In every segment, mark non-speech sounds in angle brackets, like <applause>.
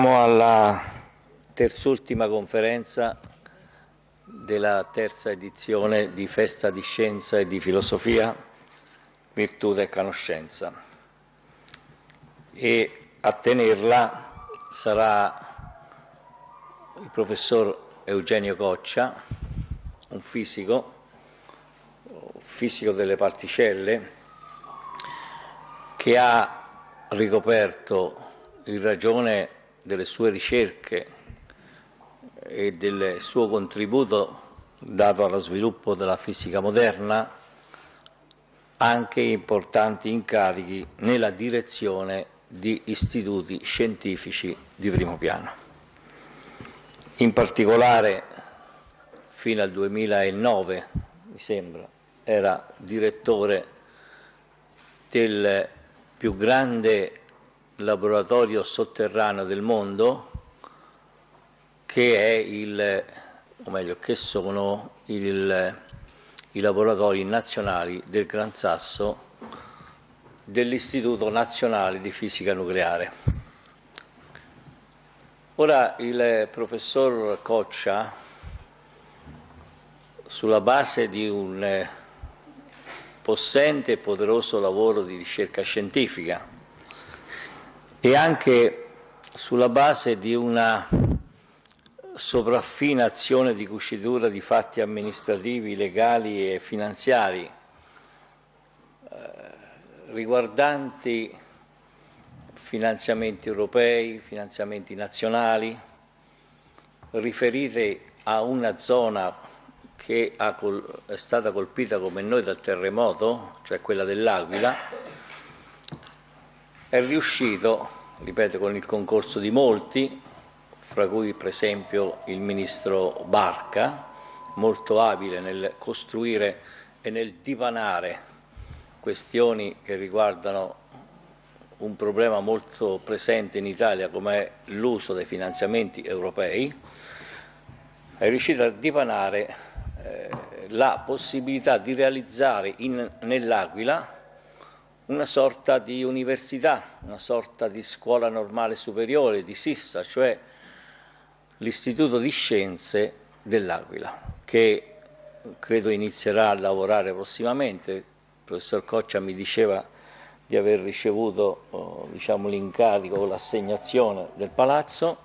Siamo alla terzultima conferenza della terza edizione di Festa di Scienza e di Filosofia, Virtù e Conoscenza e a tenerla sarà il professor Eugenio Coccia, un fisico, fisico delle particelle, che ha ricoperto in ragione delle sue ricerche e del suo contributo dato allo sviluppo della fisica moderna anche importanti incarichi nella direzione di istituti scientifici di primo piano. In particolare fino al 2009, mi sembra, era direttore del più grande laboratorio sotterraneo del mondo che è il o meglio che sono il, i laboratori nazionali del Gran Sasso dell'Istituto Nazionale di Fisica Nucleare. Ora il professor Coccia, sulla base di un possente e poderoso lavoro di ricerca scientifica, e anche sulla base di una sovraffina azione di cucitura di fatti amministrativi, legali e finanziari eh, riguardanti finanziamenti europei, finanziamenti nazionali, riferite a una zona che è stata colpita come noi dal terremoto, cioè quella dell'Aquila, è riuscito, ripeto, con il concorso di molti, fra cui per esempio il ministro Barca, molto abile nel costruire e nel divanare questioni che riguardano un problema molto presente in Italia come è l'uso dei finanziamenti europei, è riuscito a divanare eh, la possibilità di realizzare nell'Aquila una sorta di università, una sorta di scuola normale superiore, di Sissa, cioè l'Istituto di Scienze dell'Aquila, che credo inizierà a lavorare prossimamente. Il professor Coccia mi diceva di aver ricevuto oh, diciamo, l'incarico o l'assegnazione del palazzo.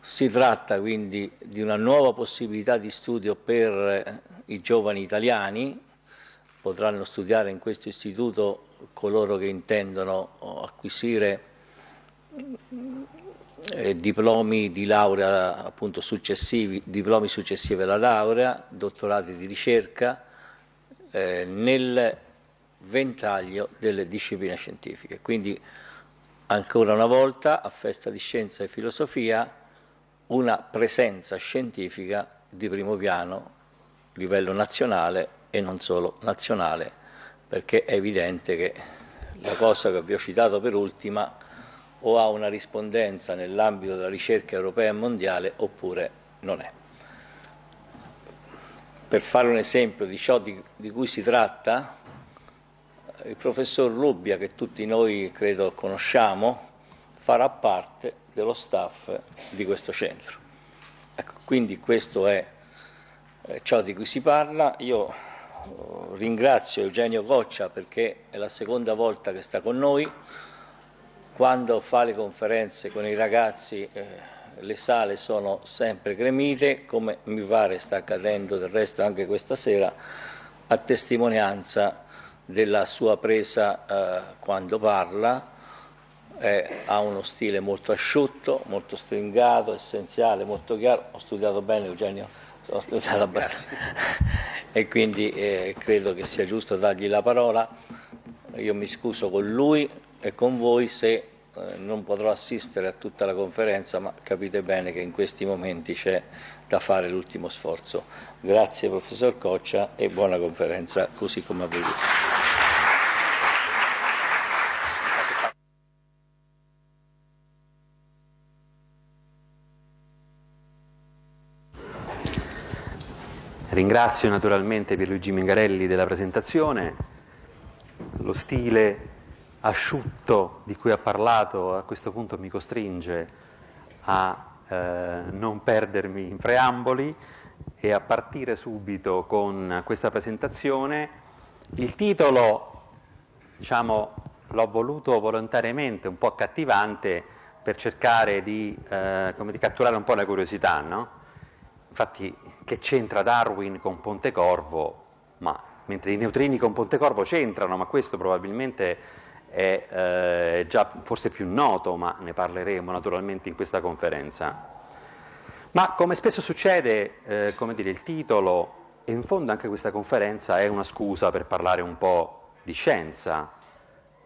Si tratta quindi di una nuova possibilità di studio per eh, i giovani italiani, potranno studiare in questo istituto coloro che intendono oh, acquisire eh, diplomi di laurea appunto successivi, diplomi successivi alla laurea, dottorati di ricerca eh, nel ventaglio delle discipline scientifiche. Quindi ancora una volta a Festa di Scienza e Filosofia una presenza scientifica di primo piano, livello nazionale e non solo nazionale perché è evidente che la cosa che vi ho citato per ultima o ha una rispondenza nell'ambito della ricerca europea e mondiale oppure non è. Per fare un esempio di ciò di, di cui si tratta, il professor Rubbia, che tutti noi credo conosciamo, farà parte dello staff di questo centro. Ecco, quindi questo è eh, ciò di cui si parla. Io ringrazio Eugenio Coccia perché è la seconda volta che sta con noi. Quando fa le conferenze con i ragazzi eh, le sale sono sempre gremite, come mi pare sta accadendo del resto anche questa sera, a testimonianza della sua presa eh, quando parla. Eh, ha uno stile molto asciutto, molto stringato, essenziale, molto chiaro. Ho studiato bene Eugenio, ho studiato abbastanza e quindi eh, credo che sia giusto dargli la parola. Io mi scuso con lui e con voi se eh, non potrò assistere a tutta la conferenza, ma capite bene che in questi momenti c'è da fare l'ultimo sforzo. Grazie professor Coccia e buona conferenza così come avete voluto. Ringrazio naturalmente Pierluigi Mingarelli della presentazione, lo stile asciutto di cui ha parlato a questo punto mi costringe a eh, non perdermi in preamboli e a partire subito con questa presentazione. Il titolo, diciamo, l'ho voluto volontariamente, un po' accattivante, per cercare di, eh, di catturare un po' la curiosità, no? Infatti che c'entra Darwin con Pontecorvo? Ma mentre i neutrini con Pontecorvo c'entrano, ma questo probabilmente è eh, già forse più noto, ma ne parleremo naturalmente in questa conferenza. Ma come spesso succede, eh, come dire, il titolo e in fondo anche questa conferenza è una scusa per parlare un po' di scienza,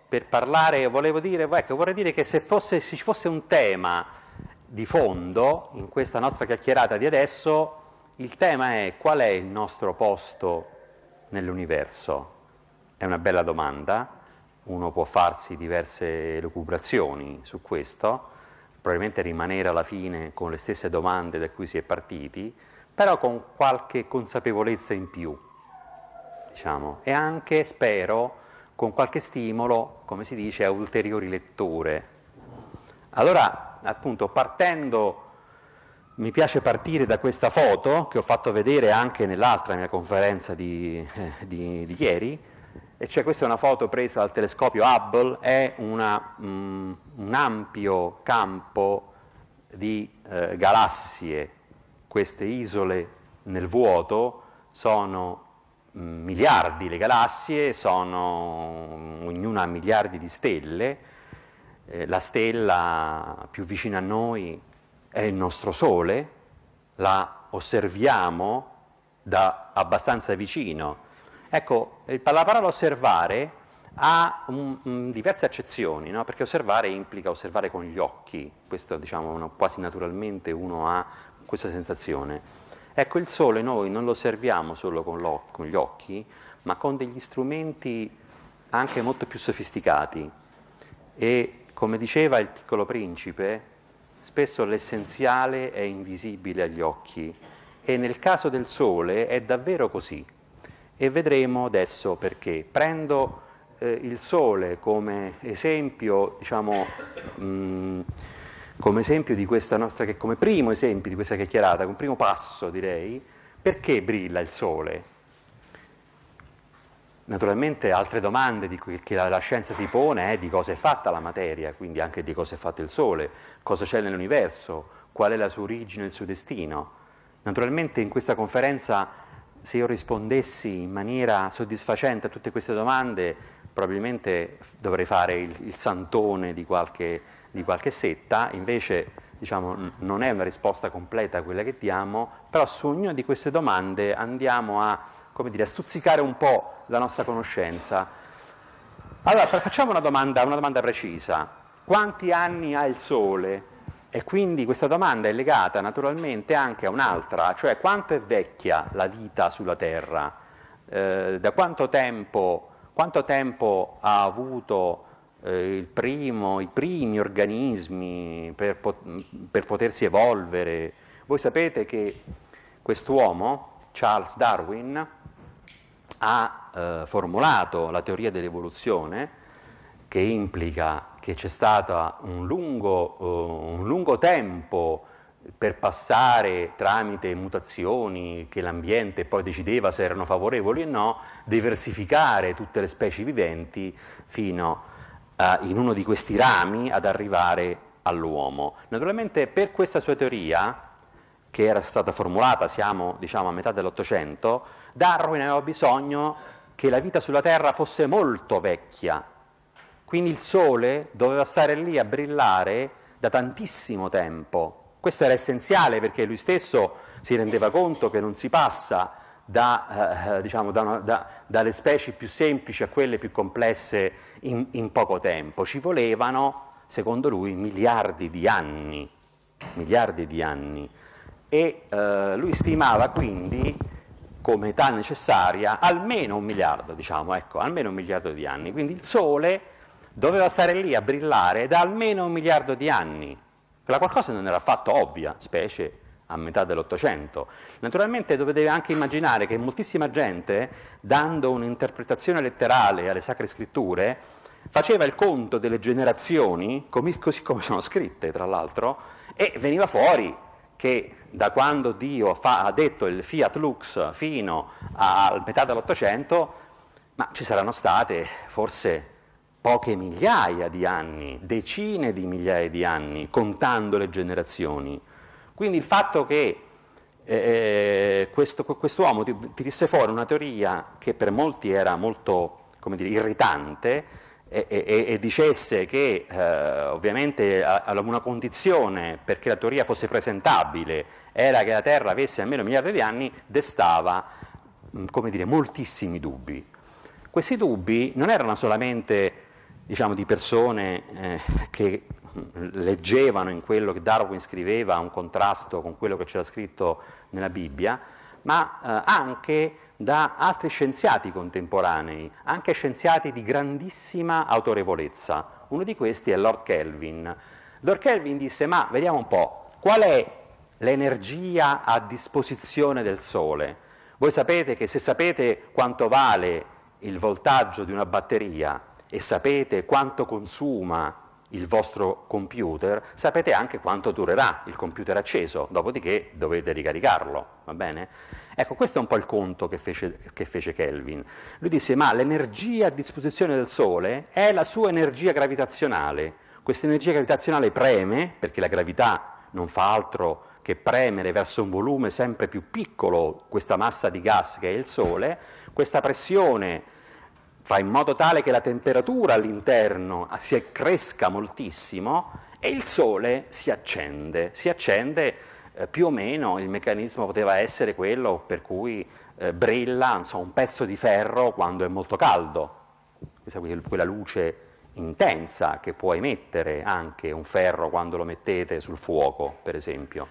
per parlare, volevo dire, ecco, vorrei dire che se, fosse, se ci fosse un tema di fondo in questa nostra chiacchierata di adesso, il tema è qual è il nostro posto nell'universo? È una bella domanda, uno può farsi diverse lucubrazioni su questo, probabilmente rimanere alla fine con le stesse domande da cui si è partiti, però con qualche consapevolezza in più, diciamo, e anche, spero, con qualche stimolo, come si dice, a ulteriori letture. Allora, appunto partendo, mi piace partire da questa foto che ho fatto vedere anche nell'altra mia conferenza di, eh, di, di ieri, e cioè questa è una foto presa dal telescopio Hubble, è una, mh, mm, un ampio campo di eh, galassie, queste isole nel vuoto sono mh, mm, miliardi le galassie, sono mm, ognuna miliardi di stelle, eh, la stella più vicina a noi è il nostro Sole, la osserviamo da abbastanza vicino. Ecco, la parola osservare ha un, un, diverse accezioni, no? perché osservare implica osservare con gli occhi, questo diciamo uno, quasi naturalmente uno ha questa sensazione. Ecco, il Sole noi non lo osserviamo solo con, con gli occhi, ma con degli strumenti anche molto più sofisticati e come diceva il piccolo principe, spesso l'essenziale è invisibile agli occhi e nel caso del Sole è davvero così. E vedremo adesso perché. Prendo eh, il Sole come esempio, diciamo, mh, mm, come esempio di questa nostra, come primo esempio di questa chiacchierata, come primo passo direi, perché brilla il Sole? Naturalmente altre domande cui, che la, la, scienza si pone è eh, di cosa è fatta la materia, quindi anche di cosa è fatto il Sole, cosa c'è nell'universo, qual è la sua origine e il suo destino. Naturalmente in questa conferenza se io rispondessi in maniera soddisfacente a tutte queste domande probabilmente dovrei fare il, il santone di qualche, di qualche setta, invece diciamo, non è una risposta completa quella che diamo, però su ognuna di queste domande andiamo a come dire, stuzzicare un po' la nostra conoscenza. Allora, facciamo una domanda, una domanda precisa. Quanti anni ha il Sole? E quindi questa domanda è legata naturalmente anche a un'altra, cioè quanto è vecchia la vita sulla Terra? Eh, da quanto tempo, quanto tempo ha avuto eh, primo, i primi organismi per, per potersi evolvere? Voi sapete che quest'uomo, Charles Darwin, ha eh, formulato la teoria dell'evoluzione che implica che c'è stato un lungo, eh, un lungo tempo per passare tramite mutazioni che l'ambiente poi decideva se erano favorevoli o no, diversificare tutte le specie viventi fino a, in uno di questi rami ad arrivare all'uomo. Naturalmente per questa sua teoria, che era stata formulata, siamo diciamo, a metà dell'Ottocento, Darwin aveva bisogno che la vita sulla Terra fosse molto vecchia, quindi il Sole doveva stare lì a brillare da tantissimo tempo. Questo era essenziale perché lui stesso si rendeva conto che non si passa da, eh, diciamo, da una, da, dalle specie più semplici a quelle più complesse in, in poco tempo. Ci volevano, secondo lui, miliardi di anni. Miliardi di anni. E eh, lui stimava quindi come età necessaria almeno un miliardo, diciamo, ecco, almeno un miliardo di anni. Quindi il Sole doveva stare lì a brillare da almeno un miliardo di anni. Quella qualcosa non era affatto ovvia, specie a metà dell'Ottocento. Naturalmente dovete anche immaginare che moltissima gente, dando un'interpretazione letterale alle sacre scritture, faceva il conto delle generazioni, così come sono scritte tra l'altro, e veniva fuori che da quando Dio fa, ha detto il fiat lux fino alla metà dell'Ottocento, ma ci saranno state forse poche migliaia di anni, decine di migliaia di anni, contando le generazioni. Quindi il fatto che eh, eh questo, quest'uomo tirasse fuori una teoria che per molti era molto dire, irritante, e, e, e dicesse che eh, ovviamente a, una condizione perché la teoria fosse presentabile era che la Terra avesse almeno un miliardo di anni, destava mh, mm, dire, moltissimi dubbi. Questi dubbi non erano solamente diciamo, di persone eh, che mm, leggevano in quello che Darwin scriveva un contrasto con quello che c'era scritto nella Bibbia, ma eh, anche da altri scienziati contemporanei, anche scienziati di grandissima autorevolezza. Uno di questi è Lord Kelvin. Lord Kelvin disse, ma vediamo un po', qual è l'energia a disposizione del Sole? Voi sapete che se sapete quanto vale il voltaggio di una batteria e sapete quanto consuma il vostro computer, sapete anche quanto durerà il computer acceso, dopodiché dovete ricaricarlo, va bene? Ecco, questo è un po' il conto che fece, che fece Kelvin. Lui disse, ma l'energia a disposizione del Sole è la sua energia gravitazionale. Questa energia gravitazionale preme, perché la gravità non fa altro che premere verso un volume sempre più piccolo questa massa di gas che è il Sole, questa pressione fa in modo tale che la temperatura all'interno si cresca moltissimo e il sole si accende. Si accende eh, più o meno, il meccanismo poteva essere quello per cui eh, brilla so, un pezzo di ferro quando è molto caldo, questa è quella luce intensa che può emettere anche un ferro quando lo mettete sul fuoco, per esempio.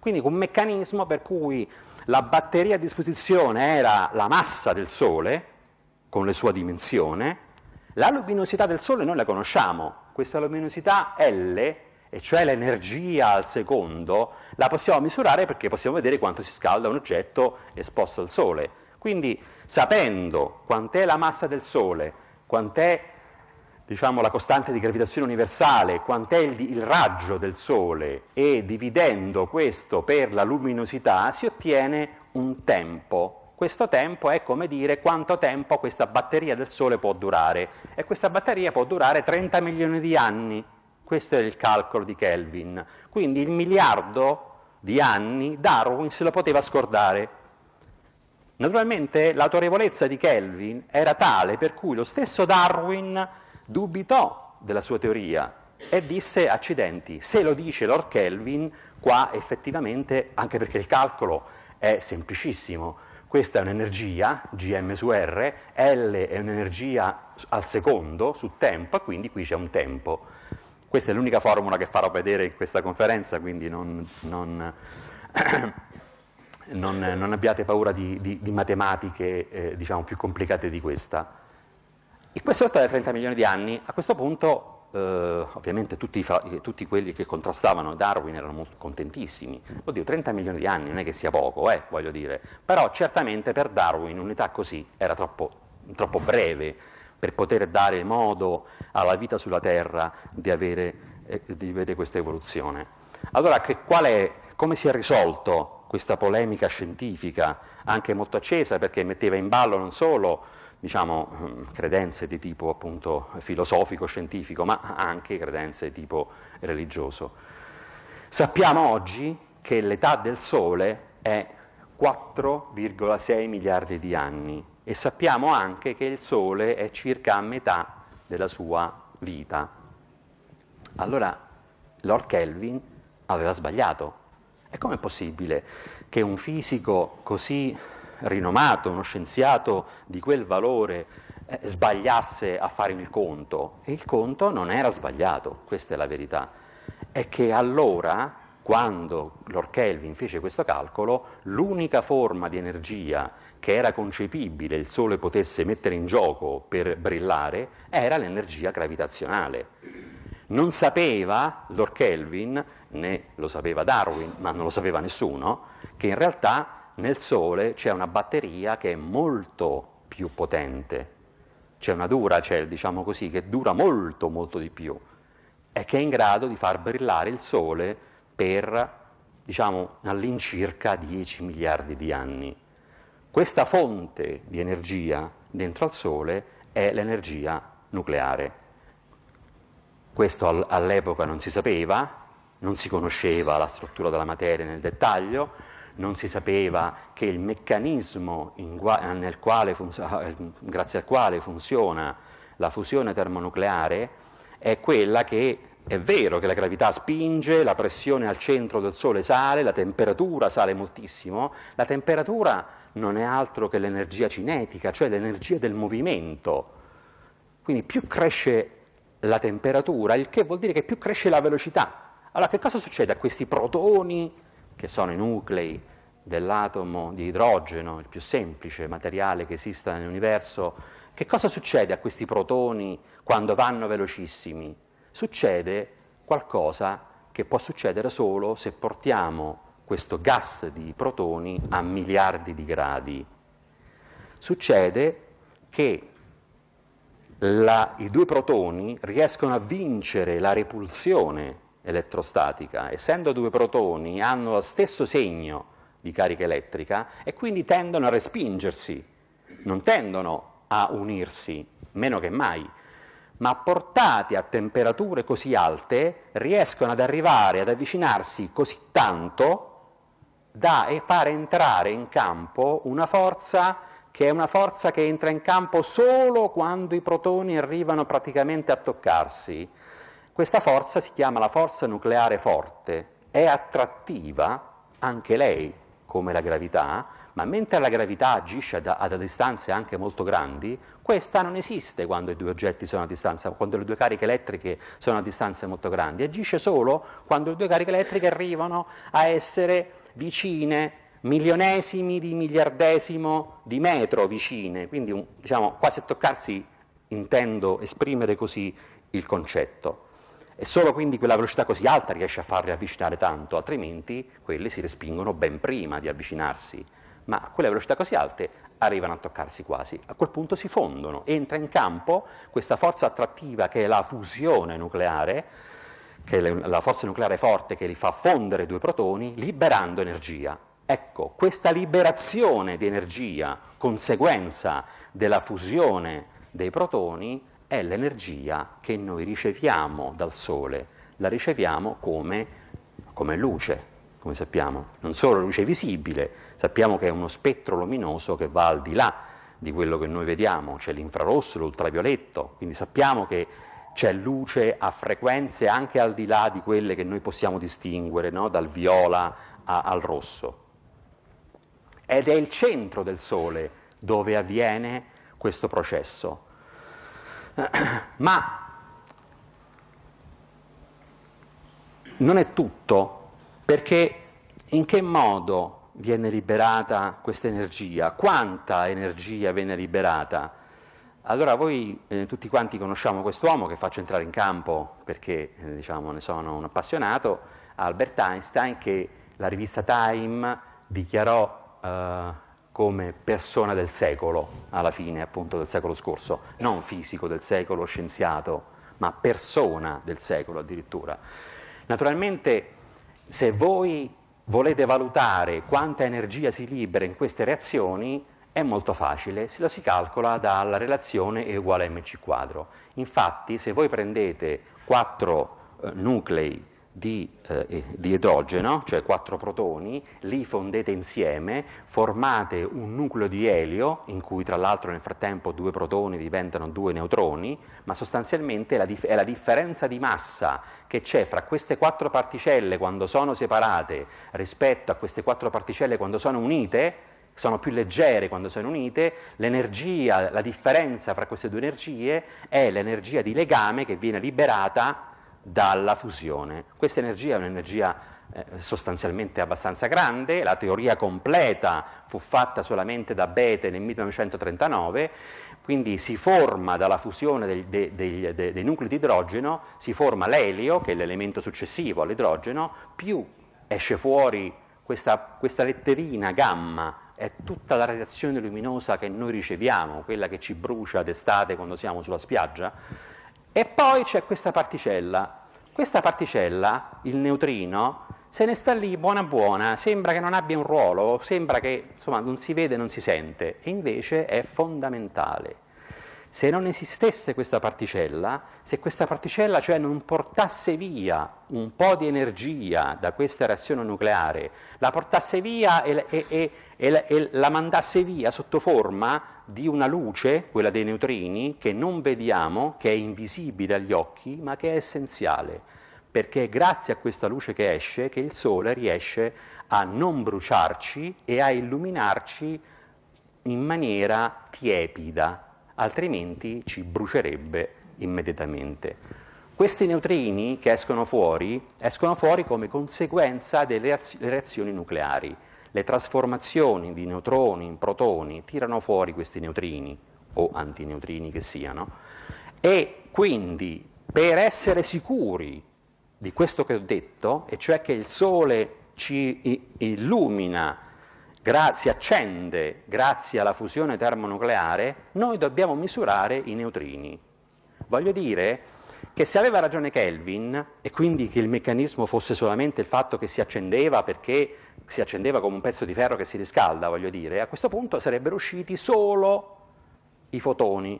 Quindi un meccanismo per cui la batteria a disposizione era la massa del Sole, con la sua dimensione, la luminosità del Sole noi la conosciamo, questa luminosità L, e cioè l'energia al secondo, la possiamo misurare perché possiamo vedere quanto si scalda un oggetto esposto al Sole. Quindi sapendo quant'è la massa del Sole, quant'è diciamo, la costante di gravitazione universale, quant'è il, il, raggio del Sole e dividendo questo per la luminosità si ottiene un tempo questo tempo è come dire quanto tempo questa batteria del Sole può durare e questa batteria può durare 30 milioni di anni. Questo è il calcolo di Kelvin. Quindi il miliardo di anni Darwin se lo poteva scordare. Naturalmente l'autorevolezza di Kelvin era tale per cui lo stesso Darwin dubitò della sua teoria e disse accidenti, se lo dice Lord Kelvin, qua effettivamente, anche perché il calcolo è semplicissimo, questa è un'energia, Gm su R, L è un'energia al secondo su tempo, quindi qui c'è un tempo. Questa è l'unica formula che farò vedere in questa conferenza, quindi non, non, <coughs> non, non abbiate paura di, di, di matematiche eh, diciamo, più complicate di questa. E questo è 30 milioni di anni. A questo punto eh, ovviamente tutti, eh, tutti, quelli che contrastavano Darwin erano molto contentissimi. Oddio, 30 milioni di anni non è che sia poco, eh, voglio dire. Però certamente per Darwin un'età così era troppo, troppo breve per poter dare modo alla vita sulla Terra di avere, eh, di avere questa evoluzione. Allora, che, è, come si è risolto questa polemica scientifica, anche molto accesa, perché metteva in ballo non solo diciamo, ehm, credenze di tipo appunto filosofico, scientifico, ma anche credenze di tipo religioso. Sappiamo oggi che l'età del Sole è 4,6 miliardi di anni e sappiamo anche che il Sole è circa a metà della sua vita. Allora Lord Kelvin aveva sbagliato. E com'è possibile che un fisico così rinomato, uno scienziato di quel valore eh, sbagliasse a fare il conto. E il conto non era sbagliato, questa è la verità. È che allora, quando Lord Kelvin fece questo calcolo, l'unica forma di energia che era concepibile il Sole potesse mettere in gioco per brillare era l'energia gravitazionale. Non sapeva Lord Kelvin, né lo sapeva Darwin, ma non lo sapeva nessuno, che in realtà nel Sole c'è una batteria che è molto più potente, c'è una Duracell, diciamo così, che dura molto molto di più e che è in grado di far brillare il Sole per diciamo all'incirca 10 miliardi di anni. Questa fonte di energia dentro al Sole è l'energia nucleare. Questo all'epoca non si sapeva, non si conosceva la struttura della materia nel dettaglio, non si sapeva che il meccanismo quale eh, grazie al quale funziona la fusione termonucleare è quella che è vero che la gravità spinge, la pressione al centro del Sole sale, la temperatura sale moltissimo, la temperatura non è altro che l'energia cinetica, cioè l'energia del movimento. Quindi più cresce la temperatura, il che vuol dire che più cresce la velocità. Allora che cosa succede a questi protoni che sono i nuclei dell'atomo di idrogeno, il più semplice materiale che esista nell'universo, che cosa succede a questi protoni quando vanno velocissimi? Succede qualcosa che può succedere solo se portiamo questo gas di protoni a miliardi di gradi. Succede che la, i due protoni riescono a vincere la repulsione elettrostatica, essendo due protoni, hanno lo stesso segno di carica elettrica e quindi tendono a respingersi, non tendono a unirsi, meno che mai, ma portati a temperature così alte riescono ad arrivare, ad avvicinarsi così tanto da far entrare in campo una forza che è una forza che entra in campo solo quando i protoni arrivano praticamente a toccarsi questa forza si chiama la forza nucleare forte, è attrattiva anche lei come la gravità, ma mentre la gravità agisce da, a distanze anche molto grandi, questa non esiste quando i due oggetti sono a distanza, quando le due cariche elettriche sono a distanze molto grandi, agisce solo quando le due cariche elettriche arrivano a essere vicine milionesimi di miliardesimo di metro vicine, quindi un, diciamo quasi a toccarsi intendo esprimere così il concetto. E solo quindi quella velocità così alta riesce a farli avvicinare tanto, altrimenti quelli si respingono ben prima di avvicinarsi. Ma a quelle velocità così alte arrivano a toccarsi quasi. A quel punto si fondono, entra in campo questa forza attrattiva che è la fusione nucleare, che è la forza nucleare forte che li fa fondere due protoni, liberando energia. Ecco, questa liberazione di energia, conseguenza della fusione dei protoni, è l'energia che noi riceviamo dal Sole, la riceviamo come, come luce, come sappiamo, non solo luce visibile, sappiamo che è uno spettro luminoso che va al di là di quello che noi vediamo, c'è l'infrarosso, l'ultravioletto, quindi sappiamo che c'è luce a frequenze anche al di là di quelle che noi possiamo distinguere, no? dal viola a, al rosso. Ed è il centro del Sole dove avviene questo processo. Ma non è tutto, perché in che modo viene liberata questa energia? Quanta energia viene liberata? Allora voi eh, tutti quanti conosciamo quest'uomo che faccio entrare in campo perché eh, diciamo, ne sono un appassionato, Albert Einstein, che la rivista Time dichiarò eh, come persona del secolo, alla fine appunto del secolo scorso, non fisico del secolo, scienziato, ma persona del secolo addirittura. Naturalmente, se voi volete valutare quanta energia si libera in queste reazioni, è molto facile, se lo si calcola dalla relazione E uguale a mc quadro. Infatti, se voi prendete quattro eh, nuclei di, eh, di, idrogeno, cioè quattro protoni, li fondete insieme, formate un nucleo di elio, in cui tra l'altro nel frattempo due protoni diventano due neutroni, ma sostanzialmente è la, dif- è la differenza di massa che c'è fra queste quattro particelle quando sono separate rispetto a queste quattro particelle quando sono unite, sono più leggere quando sono unite, l'energia, la differenza fra queste due energie è l'energia di legame che viene liberata dalla fusione. Questa energia è un'energia eh, sostanzialmente abbastanza grande, la teoria completa fu fatta solamente da Bethe nel 1939, quindi si forma dalla fusione dei, dei, dei, dei nuclei di idrogeno, si forma l'elio, che è l'elemento successivo all'idrogeno, più esce fuori questa, questa letterina gamma, è tutta la radiazione luminosa che noi riceviamo, quella che ci brucia d'estate quando siamo sulla spiaggia, e poi c'è questa particella. Questa particella, il neutrino, se ne sta lì buona buona, sembra che non abbia un ruolo, sembra che insomma, non si vede, non si sente, e invece è fondamentale se non esistesse questa particella, se questa particella cioè non portasse via un po' di energia da questa reazione nucleare, la portasse via e, e, e, e, la mandasse via sotto forma di una luce, quella dei neutrini, che non vediamo, che è invisibile agli occhi, ma che è essenziale, perché è grazie a questa luce che esce che il Sole riesce a non bruciarci e a illuminarci in maniera tiepida, altrimenti ci brucierebbe immediatamente. Questi neutrini che escono fuori escono fuori come conseguenza delle reazioni nucleari. Le trasformazioni di neutroni in protoni tirano fuori questi neutrini o antineutrini che siano e quindi per essere sicuri di questo che ho detto, e cioè che il Sole ci illumina gra- si accende grazie alla fusione termonucleare, noi dobbiamo misurare i neutrini. Voglio dire che se aveva ragione Kelvin, e quindi che il meccanismo fosse solamente il fatto che si accendeva perché si accendeva come un pezzo di ferro che si riscalda, voglio dire, a questo punto sarebbero usciti solo i fotoni,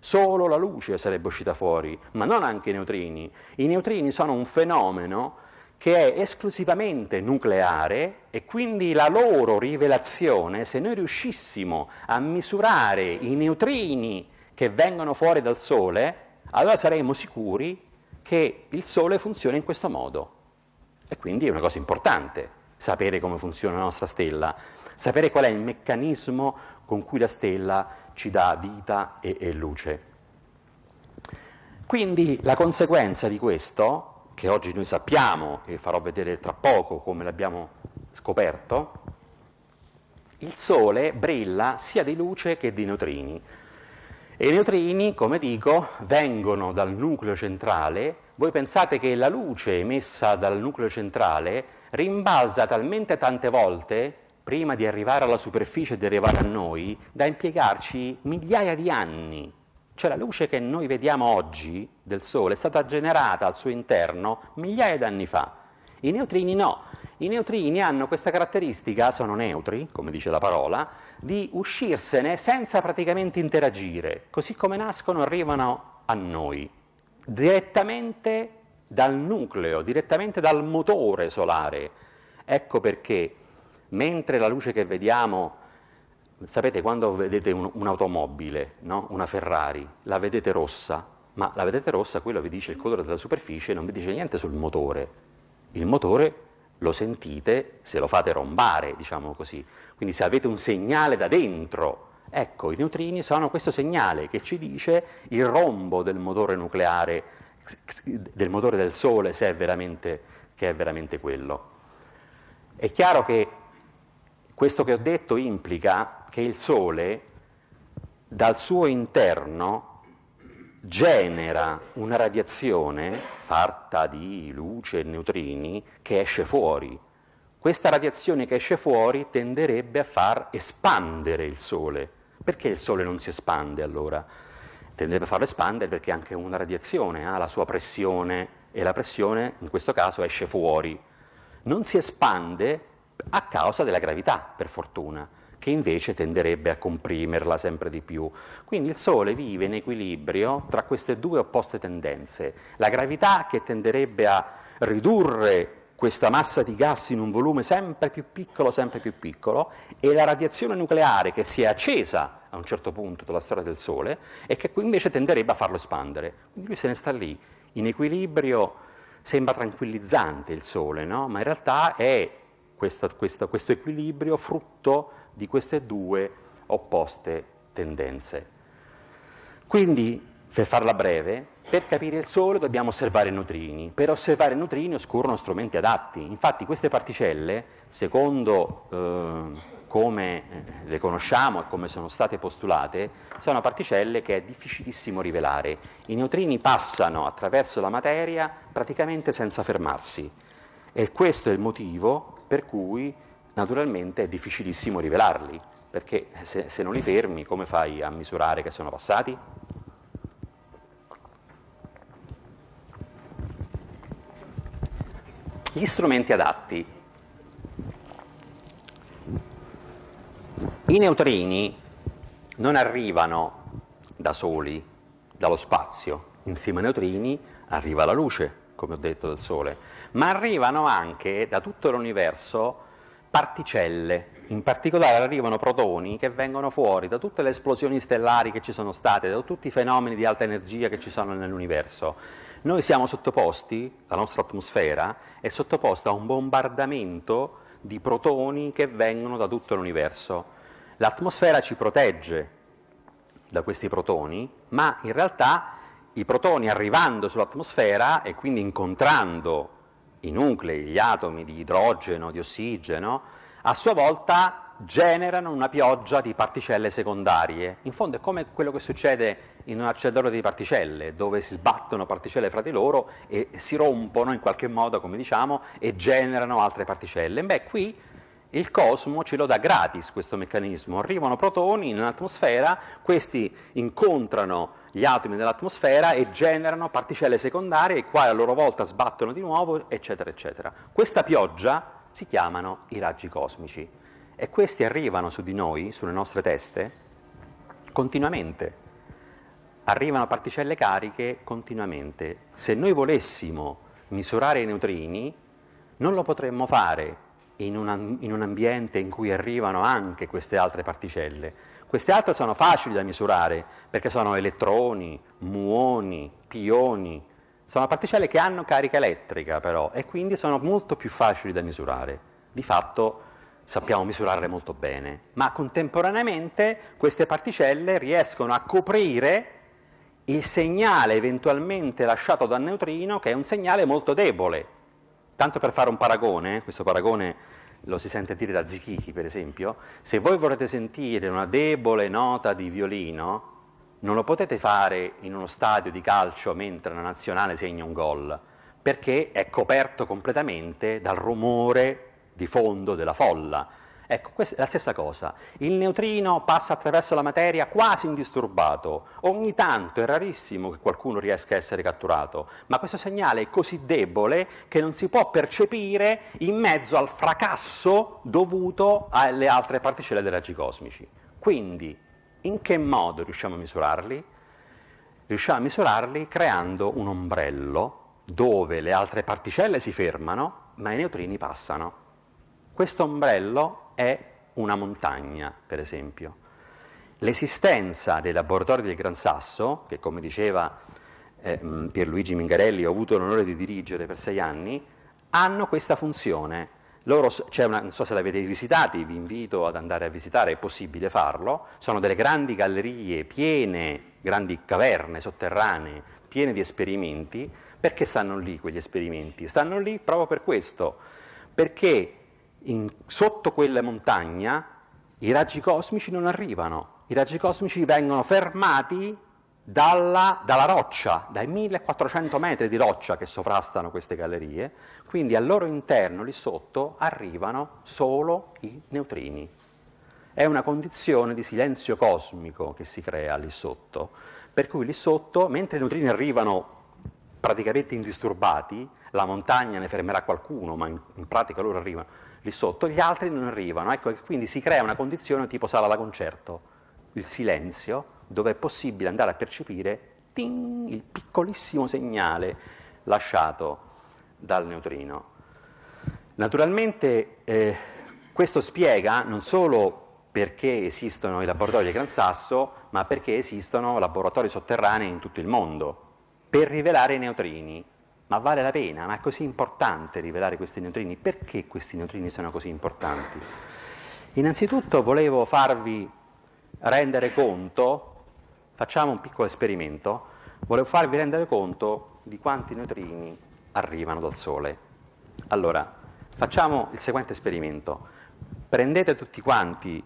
solo la luce sarebbe uscita fuori, ma non anche i neutrini. I neutrini sono un fenomeno che è esclusivamente nucleare e quindi la loro rivelazione, se noi riuscissimo a misurare i neutrini che vengono fuori dal Sole, allora saremmo sicuri che il Sole funziona in questo modo. E quindi è una cosa importante sapere come funziona la nostra stella, sapere qual è il meccanismo con cui la stella ci dà vita e, e luce. Quindi la conseguenza di questo che oggi noi sappiamo e farò vedere tra poco come l'abbiamo scoperto, il Sole brilla sia di luce che di neutrini. E i neutrini, come dico, vengono dal nucleo centrale. Voi pensate che la luce emessa dal nucleo centrale rimbalza talmente tante volte prima di arrivare alla superficie e di arrivare a noi, da impiegarci migliaia di anni cioè la luce che noi vediamo oggi del Sole è stata generata al suo interno migliaia di anni fa. I neutrini no. I neutrini hanno questa caratteristica, sono neutri, come dice la parola, di uscirsene senza praticamente interagire. Così come nascono arrivano a noi, direttamente dal nucleo, direttamente dal motore solare. Ecco perché, mentre la luce che vediamo Sapete quando vedete un, un'automobile, no? una Ferrari, la vedete rossa, ma la vedete rossa, quello vi dice il colore della superficie, non vi dice niente sul motore. Il motore lo sentite se lo fate rombare, diciamo così. Quindi se avete un segnale da dentro, ecco, i neutrini sono questo segnale che ci dice il rombo del motore nucleare, del motore del Sole, se è veramente, è veramente quello. È chiaro che questo che ho detto implica che il Sole dal suo interno genera una radiazione fatta di luce e neutrini che esce fuori. Questa radiazione che esce fuori tenderebbe a far espandere il Sole. Perché il Sole non si espande allora? Tenderebbe a farlo espandere perché anche una radiazione ha la sua pressione e la pressione in questo caso esce fuori. Non si espande a causa della gravità, per fortuna, che invece tenderebbe a comprimerla sempre di più. Quindi il Sole vive in equilibrio tra queste due opposte tendenze, la gravità che tenderebbe a ridurre questa massa di gas in un volume sempre più piccolo, sempre più piccolo, e la radiazione nucleare che si è accesa a un certo punto della storia del Sole e che qui invece tenderebbe a farlo espandere. Quindi lui se ne sta lì, in equilibrio, sembra tranquillizzante il Sole, no? ma in realtà è questa, questa, questo equilibrio frutto di queste due opposte tendenze. Quindi, per farla breve, per capire il Sole dobbiamo osservare i neutrini. Per osservare i neutrini oscurano strumenti adatti. Infatti queste particelle, secondo eh, come eh, le conosciamo e come sono state postulate, sono particelle che è difficilissimo rivelare. I neutrini passano attraverso la materia praticamente senza fermarsi. E questo è il motivo per cui naturalmente è difficilissimo rivelarli, perché eh, se, se non li fermi come fai a misurare che sono passati? Gli strumenti adatti. I neutrini non arrivano da soli dallo spazio, insieme ai neutrini arriva la luce, come ho detto, del Sole ma arrivano anche da tutto l'universo particelle, in particolare arrivano protoni che vengono fuori da tutte le esplosioni stellari che ci sono state, da tutti i fenomeni di alta energia che ci sono nell'universo. Noi siamo sottoposti, la nostra atmosfera è sottoposta a un bombardamento di protoni che vengono da tutto l'universo. L'atmosfera ci protegge da questi protoni, ma in realtà i protoni arrivando sull'atmosfera e quindi incontrando i nuclei, gli atomi di idrogeno, di ossigeno, a sua volta generano una pioggia di particelle secondarie. In fondo è come quello che succede in un acceleratore di particelle, dove si sbattono particelle fra di loro e si rompono in qualche modo, come diciamo, e generano altre particelle. Beh, qui il cosmo ce lo dà gratis questo meccanismo. Arrivano protoni in un'atmosfera, questi incontrano gli atomi nell'atmosfera e generano particelle secondarie, i quali a loro volta sbattono di nuovo, eccetera, eccetera. Questa pioggia si chiamano i raggi cosmici e questi arrivano su di noi, sulle nostre teste, continuamente. Arrivano particelle cariche continuamente. Se noi volessimo misurare i neutrini, non lo potremmo fare in un, in un ambiente in cui arrivano anche queste altre particelle queste altre sono facili da misurare perché sono elettroni, muoni, pioni, sono particelle che hanno carica elettrica però e quindi sono molto più facili da misurare. Di fatto sappiamo misurarle molto bene, ma contemporaneamente queste particelle riescono a coprire il segnale eventualmente lasciato dal neutrino che è un segnale molto debole. Tanto per fare un paragone, questo paragone lo si sente dire da Zichichi per esempio, se voi vorrete sentire una debole nota di violino, non lo potete fare in uno stadio di calcio mentre la nazionale segna un gol, perché è coperto completamente dal rumore di fondo della folla Ecco, questa è la stessa cosa. Il neutrino passa attraverso la materia quasi indisturbato. Ogni tanto è rarissimo che qualcuno riesca a essere catturato, ma questo segnale è così debole che non si può percepire in mezzo al fracasso dovuto alle altre particelle dei raggi cosmici. Quindi, in che modo riusciamo a misurarli? Riusciamo a misurarli creando un ombrello dove le altre particelle si fermano, ma i neutrini passano. Questo ombrello è una montagna, per esempio. L'esistenza dei laboratori del Gran Sasso, che come diceva eh, mm, Pierluigi Mingarelli ho avuto l'onore di dirigere per sei anni, hanno questa funzione. Loro, una, non so se l'avete visitati, vi invito ad andare a visitare, è possibile farlo. Sono delle grandi gallerie piene, grandi caverne sotterranee, piene di esperimenti. Perché stanno lì quegli esperimenti? Stanno lì proprio per questo, perché in, sotto quella montagna i raggi cosmici non arrivano, i raggi cosmici vengono fermati dalla, dalla, roccia, dai 1400 metri di roccia che sovrastano queste gallerie, quindi al loro interno, lì sotto, arrivano solo i neutrini. È una condizione di silenzio cosmico che si crea lì sotto, per cui lì sotto, mentre i neutrini arrivano praticamente indisturbati, la montagna ne fermerà qualcuno, ma in, in pratica loro arrivano, lì sotto, gli altri non arrivano. Ecco che quindi si crea una condizione tipo sala da concerto, il silenzio, dove è possibile andare a percepire ting, il piccolissimo segnale lasciato dal neutrino. Naturalmente eh, questo spiega non solo perché esistono i laboratori di Gran Sasso, ma perché esistono laboratori sotterranei in tutto il mondo, per rivelare i neutrini, ma vale la pena, ma è così importante rivelare questi neutrini? Perché questi neutrini sono così importanti? Innanzitutto volevo farvi rendere conto, facciamo un piccolo esperimento, volevo farvi rendere conto di quanti neutrini arrivano dal Sole. Allora, facciamo il seguente esperimento. Prendete tutti quanti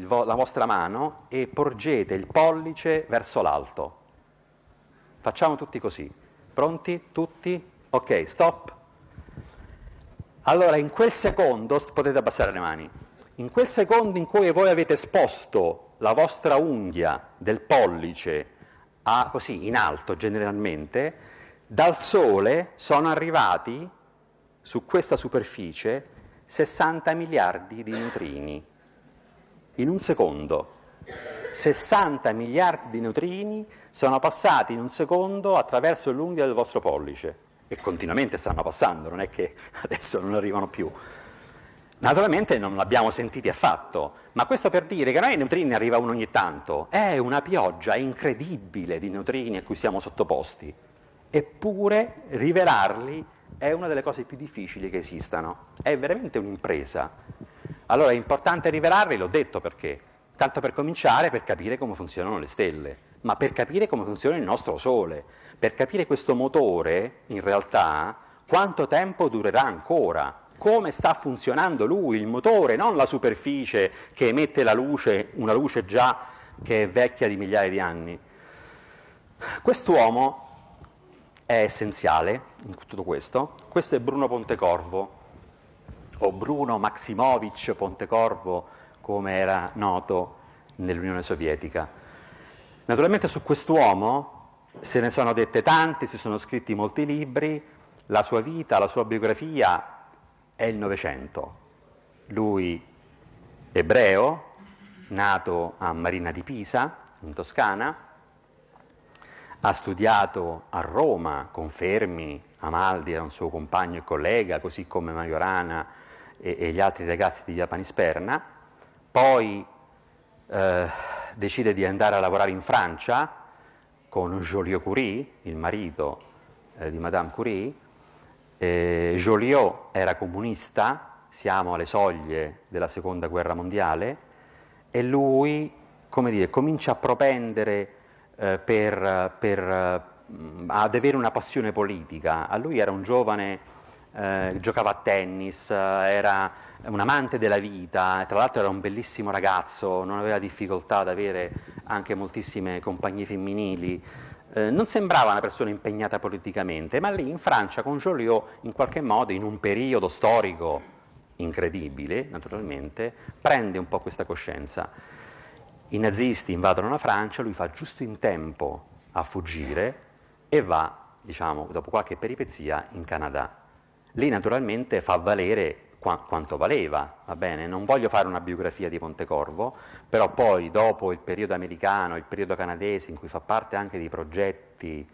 vo la vostra mano e porgete il pollice verso l'alto. Facciamo tutti così. Pronti? Tutti? Ok, stop. Allora, in quel secondo, potete abbassare le mani, in quel secondo in cui voi avete esposto la vostra unghia del pollice a, così in alto generalmente, dal sole sono arrivati su questa superficie 60 miliardi di neutrini in un secondo. 60 miliardi di neutrini sono passati in un secondo attraverso l'unghia del vostro pollice e continuamente stanno passando, non è che <laughs> adesso non arrivano più. Naturalmente non l'abbiamo sentito affatto, ma questo per dire che noi ai neutrini ne arriva uno ogni tanto, è una pioggia incredibile di neutrini a cui siamo sottoposti, eppure rivelarli è una delle cose più difficili che esistano, è veramente un'impresa. Allora è importante rivelarli, l'ho detto perché, Tanto per cominciare per capire come funzionano le stelle, ma per capire come funziona il nostro Sole, per capire questo motore, in realtà, quanto tempo durerà ancora, come sta funzionando lui, il motore, non la superficie che emette la luce, una luce già che è vecchia di migliaia di anni. Quest'uomo è essenziale in tutto questo. Questo è Bruno Pontecorvo, o Bruno Maximovic Pontecorvo, come era noto nell'Unione Sovietica. Naturalmente su quest'uomo se ne sono dette tante, si sono scritti molti libri, la sua vita, la sua biografia è il Novecento. Lui, ebreo, nato a Marina di Pisa, in Toscana, ha studiato a Roma con Fermi, Amaldi era un suo compagno e collega, così come Majorana e, e gli altri ragazzi di Via Panisperna, poi eh, decide di andare a lavorare in Francia con Joliot Curie, il marito eh, di Madame Curie. Eh, Joliot era comunista, siamo alle soglie della seconda guerra mondiale, e lui dire, comincia a propendere eh, per, per, mm, ad avere una passione politica. A lui era un giovane eh, giocava a tennis, eh, era un amante della vita, tra l'altro era un bellissimo ragazzo, non aveva difficoltà ad avere anche moltissime compagnie femminili. Eh, non sembrava una persona impegnata politicamente, ma lì in Francia con Joliot in qualche modo in un periodo storico incredibile, naturalmente, prende un po' questa coscienza. I nazisti invadono la Francia, lui fa giusto in tempo a fuggire e va, diciamo, dopo qualche peripezia in Canada lì naturalmente fa valere qu- quanto valeva, va bene? Non voglio fare una biografia di Pontecorvo, però poi dopo il periodo americano, il periodo canadese, in cui fa parte anche di progetti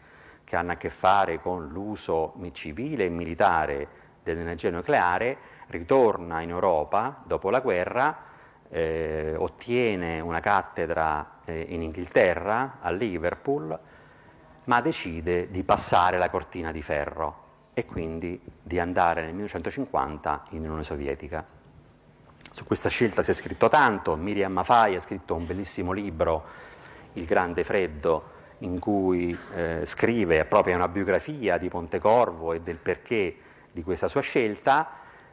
che hanno a che fare con l'uso civile e militare dell'energia nucleare, ritorna in Europa dopo la guerra, eh, ottiene una cattedra eh, in Inghilterra, a Liverpool, ma decide di passare la cortina di ferro e quindi di andare nel 1950 in Unione Sovietica. Su questa scelta si è scritto tanto, Miriam Mafai ha scritto un bellissimo libro, Il Grande Freddo, in cui eh, scrive proprio una biografia di Pontecorvo e del perché di questa sua scelta.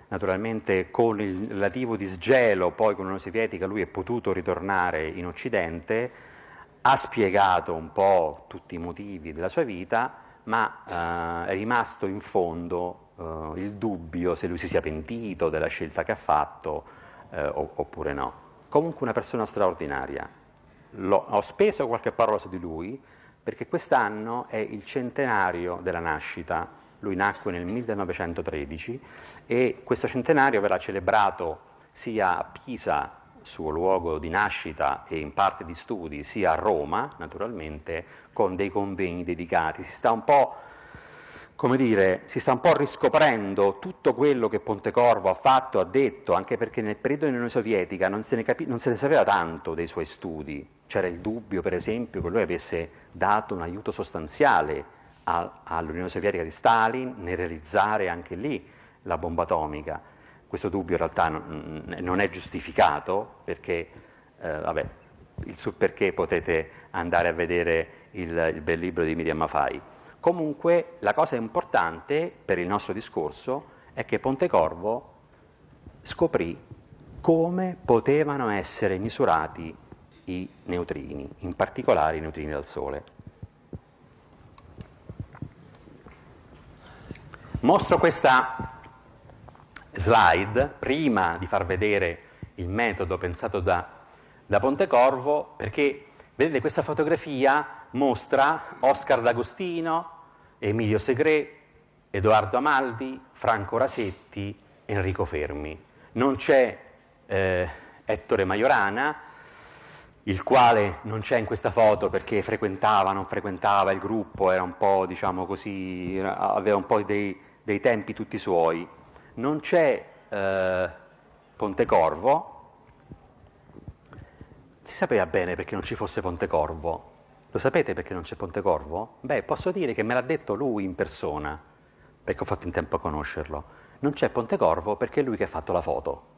Naturalmente con il relativo disgelo poi con l'Unione Sovietica lui è potuto ritornare in Occidente, ha spiegato un po' tutti i motivi della sua vita ma eh, è rimasto in fondo eh, il dubbio se lui si sia pentito della scelta che ha fatto eh, oppure no. Comunque una persona straordinaria. L'ho, ho speso qualche parola su di lui perché quest'anno è il centenario della nascita. Lui nacque nel 1913 e questo centenario verrà celebrato sia a Pisa suo luogo di nascita e in parte di studi, sia a Roma, naturalmente, con dei convegni dedicati. Si sta un po', come dire, si sta un po' riscoprendo tutto quello che Pontecorvo ha fatto, ha detto, anche perché nel periodo dell'Unione Sovietica non se, ne capi- non se ne sapeva tanto dei suoi studi. C'era il dubbio, per esempio, che lui avesse dato un aiuto sostanziale all'Unione Sovietica di Stalin nel realizzare anche lì la bomba atomica questo dubbio in realtà non è giustificato perché, eh, vabbè, il su perché potete andare a vedere il, il bel libro di Miriam Mafai. Comunque la cosa importante per il nostro discorso è che Pontecorvo scoprì come potevano essere misurati i neutrini, in particolare i neutrini dal Sole. Mostro questa slide prima di far vedere il metodo pensato da, da Pontecorvo perché vedete questa fotografia mostra Oscar D'Agostino, Emilio Segre, Edoardo Amaldi, Franco Rasetti, Enrico Fermi. Non c'è eh, Ettore Majorana, il quale non c'è in questa foto perché frequentava, non frequentava il gruppo, era un po', diciamo così, aveva un po' dei, dei tempi tutti suoi non c'è eh, Pontecorvo, si sapeva bene perché non ci fosse Pontecorvo. Lo sapete perché non c'è Pontecorvo? Beh, posso dire che me l'ha detto lui in persona, perché ho fatto in tempo a conoscerlo. Non c'è Pontecorvo perché è lui che ha fatto la foto.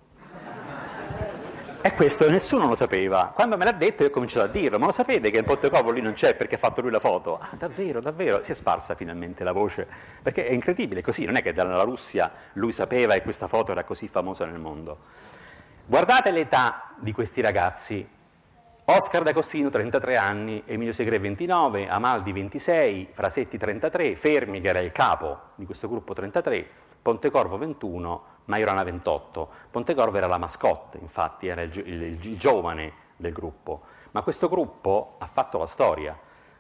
E questo nessuno lo sapeva. Quando me l'ha detto io ho cominciato a dirlo, ma lo sapete che il Pontecovo lì non c'è perché ha fatto lui la foto? Ah, davvero, davvero. Si è sparsa finalmente la voce, perché è incredibile così, non è che dalla Russia lui sapeva e questa foto era così famosa nel mondo. Guardate l'età di questi ragazzi. Oscar D'Agostino 33 anni, Emilio Segre 29, Amaldi 26, Frasetti 33, Fermi che era il capo di questo gruppo 33, Pontecorvo 21, Maiorana 28. Pontecorvo era la mascotte, infatti, era il, il, il giovane del gruppo. Ma questo gruppo ha fatto la storia.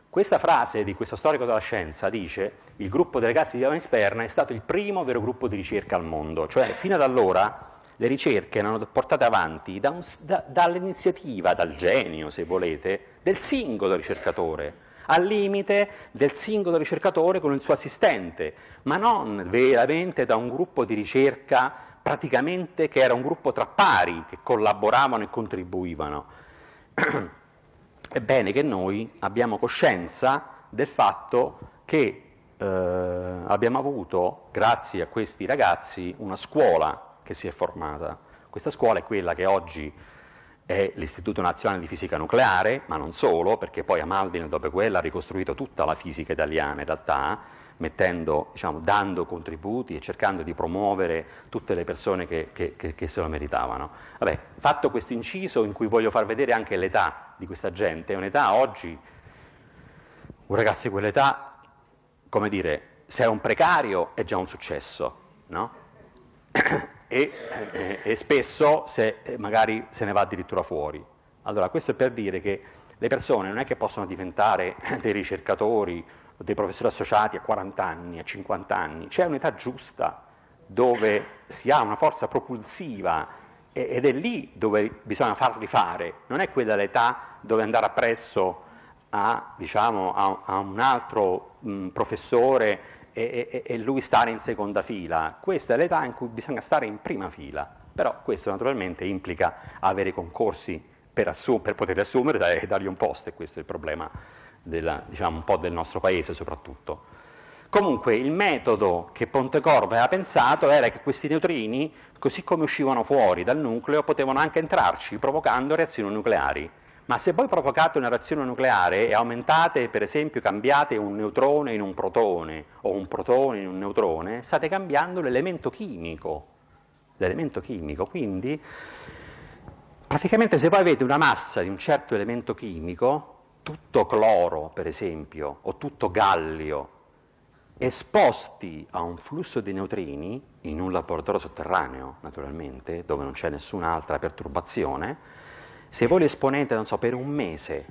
Questa frase di questo storico della scienza dice il gruppo delle ragazzi di Sperna è stato il primo vero gruppo di ricerca al mondo, cioè fino ad allora le ricerche erano portate avanti da un, da, dall'iniziativa, dal genio se volete, del singolo ricercatore al limite del singolo ricercatore con il suo assistente, ma non veramente da un gruppo di ricerca praticamente che era un gruppo tra pari che collaboravano e contribuivano. <clears throat> Ebbene che noi abbiamo coscienza del fatto che eh, abbiamo avuto, grazie a questi ragazzi, una scuola che si è formata. Questa scuola è quella che oggi è l'Istituto Nazionale di Fisica Nucleare, ma non solo, perché poi a Malvin dopo quella ha ricostruito tutta la fisica italiana in realtà, mettendo, diciamo, dando contributi e cercando di promuovere tutte le persone che, che, che, che se lo meritavano. Vabbè, fatto questo inciso in cui voglio far vedere anche l'età di questa gente, è un'età oggi, un ragazzo di quell'età, come dire, se è un precario è già un successo, no? <clears throat> e, eh, e spesso se, eh, magari se ne va addirittura fuori. Allora questo è per dire che le persone non è che possono diventare <laughs> dei ricercatori o dei professori associati a 40 anni, a 50 anni, c'è un'età giusta dove si ha una forza propulsiva ed è lì dove bisogna farli fare, non è quella l'età dove andare appresso a, diciamo, a, a un altro mh, professore e, e, e lui stare in seconda fila. Questa è l'età in cui bisogna stare in prima fila, però questo naturalmente implica avere concorsi per, assum- per poter assumere e dargli un posto, e questo è il problema della, diciamo, un po' del nostro paese soprattutto. Comunque il metodo che Pontecorvo aveva pensato era che questi neutrini, così come uscivano fuori dal nucleo, potevano anche entrarci provocando reazioni nucleari. Ma se voi provocate una reazione nucleare e aumentate, per esempio, cambiate un neutrone in un protone o un protone in un neutrone, state cambiando l'elemento chimico. L'elemento chimico, quindi praticamente se voi avete una massa di un certo elemento chimico, tutto cloro, per esempio, o tutto gallio, esposti a un flusso di neutrini in un laboratorio sotterraneo, naturalmente, dove non c'è nessun'altra perturbazione, se voi li non so, per un mese,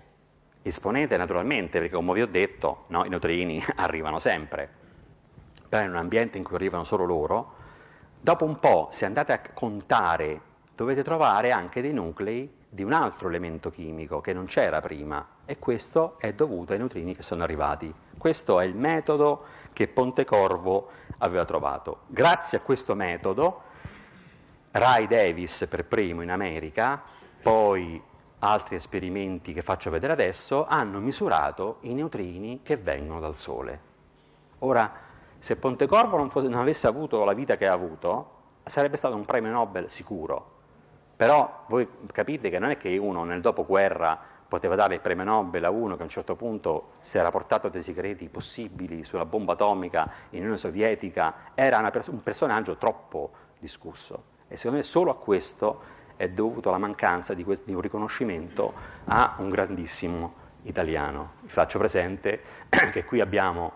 esponete naturalmente, perché come vi ho detto, no, i neutrini <laughs> arrivano sempre, però in un ambiente in cui arrivano solo loro, dopo un po', se andate a contare, dovete trovare anche dei nuclei di un altro elemento chimico che non c'era prima e questo è dovuto ai neutrini che sono arrivati. Questo è il metodo che Pontecorvo aveva trovato. Grazie a questo metodo, Ray Davis per primo in America poi altri esperimenti che faccio vedere adesso, hanno misurato i neutrini che vengono dal Sole. Ora, se Pontecorvo non, fosse, non avesse avuto la vita che ha avuto, sarebbe stato un premio Nobel sicuro. Però voi capite che non è che uno nel dopoguerra poteva dare il premio Nobel a uno che a un certo punto si era portato dei segreti possibili sulla bomba atomica in Unione Sovietica, era pers- un personaggio troppo discusso. E secondo me solo a questo è dovuto alla mancanza di, un riconoscimento a un grandissimo italiano. Vi faccio presente <clears throat> che qui abbiamo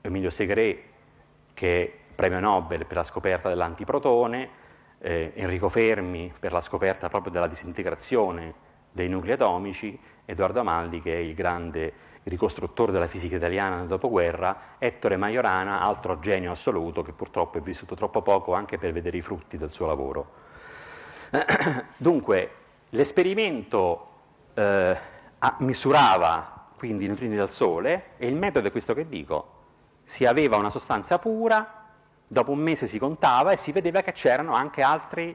Emilio Segre, che è premio Nobel per la scoperta dell'antiprotone, eh, Enrico Fermi per la scoperta proprio della disintegrazione dei nuclei atomici, Edoardo Amaldi che è il grande ricostruttore della fisica italiana nel dopoguerra, Ettore Majorana, altro genio assoluto che purtroppo è vissuto troppo poco anche per vedere i frutti del suo lavoro. <coughs> Dunque, l'esperimento eh, misurava quindi i neutrini dal Sole e il metodo è questo che dico. Si aveva una sostanza pura, dopo un mese si contava e si vedeva che c'erano anche altri,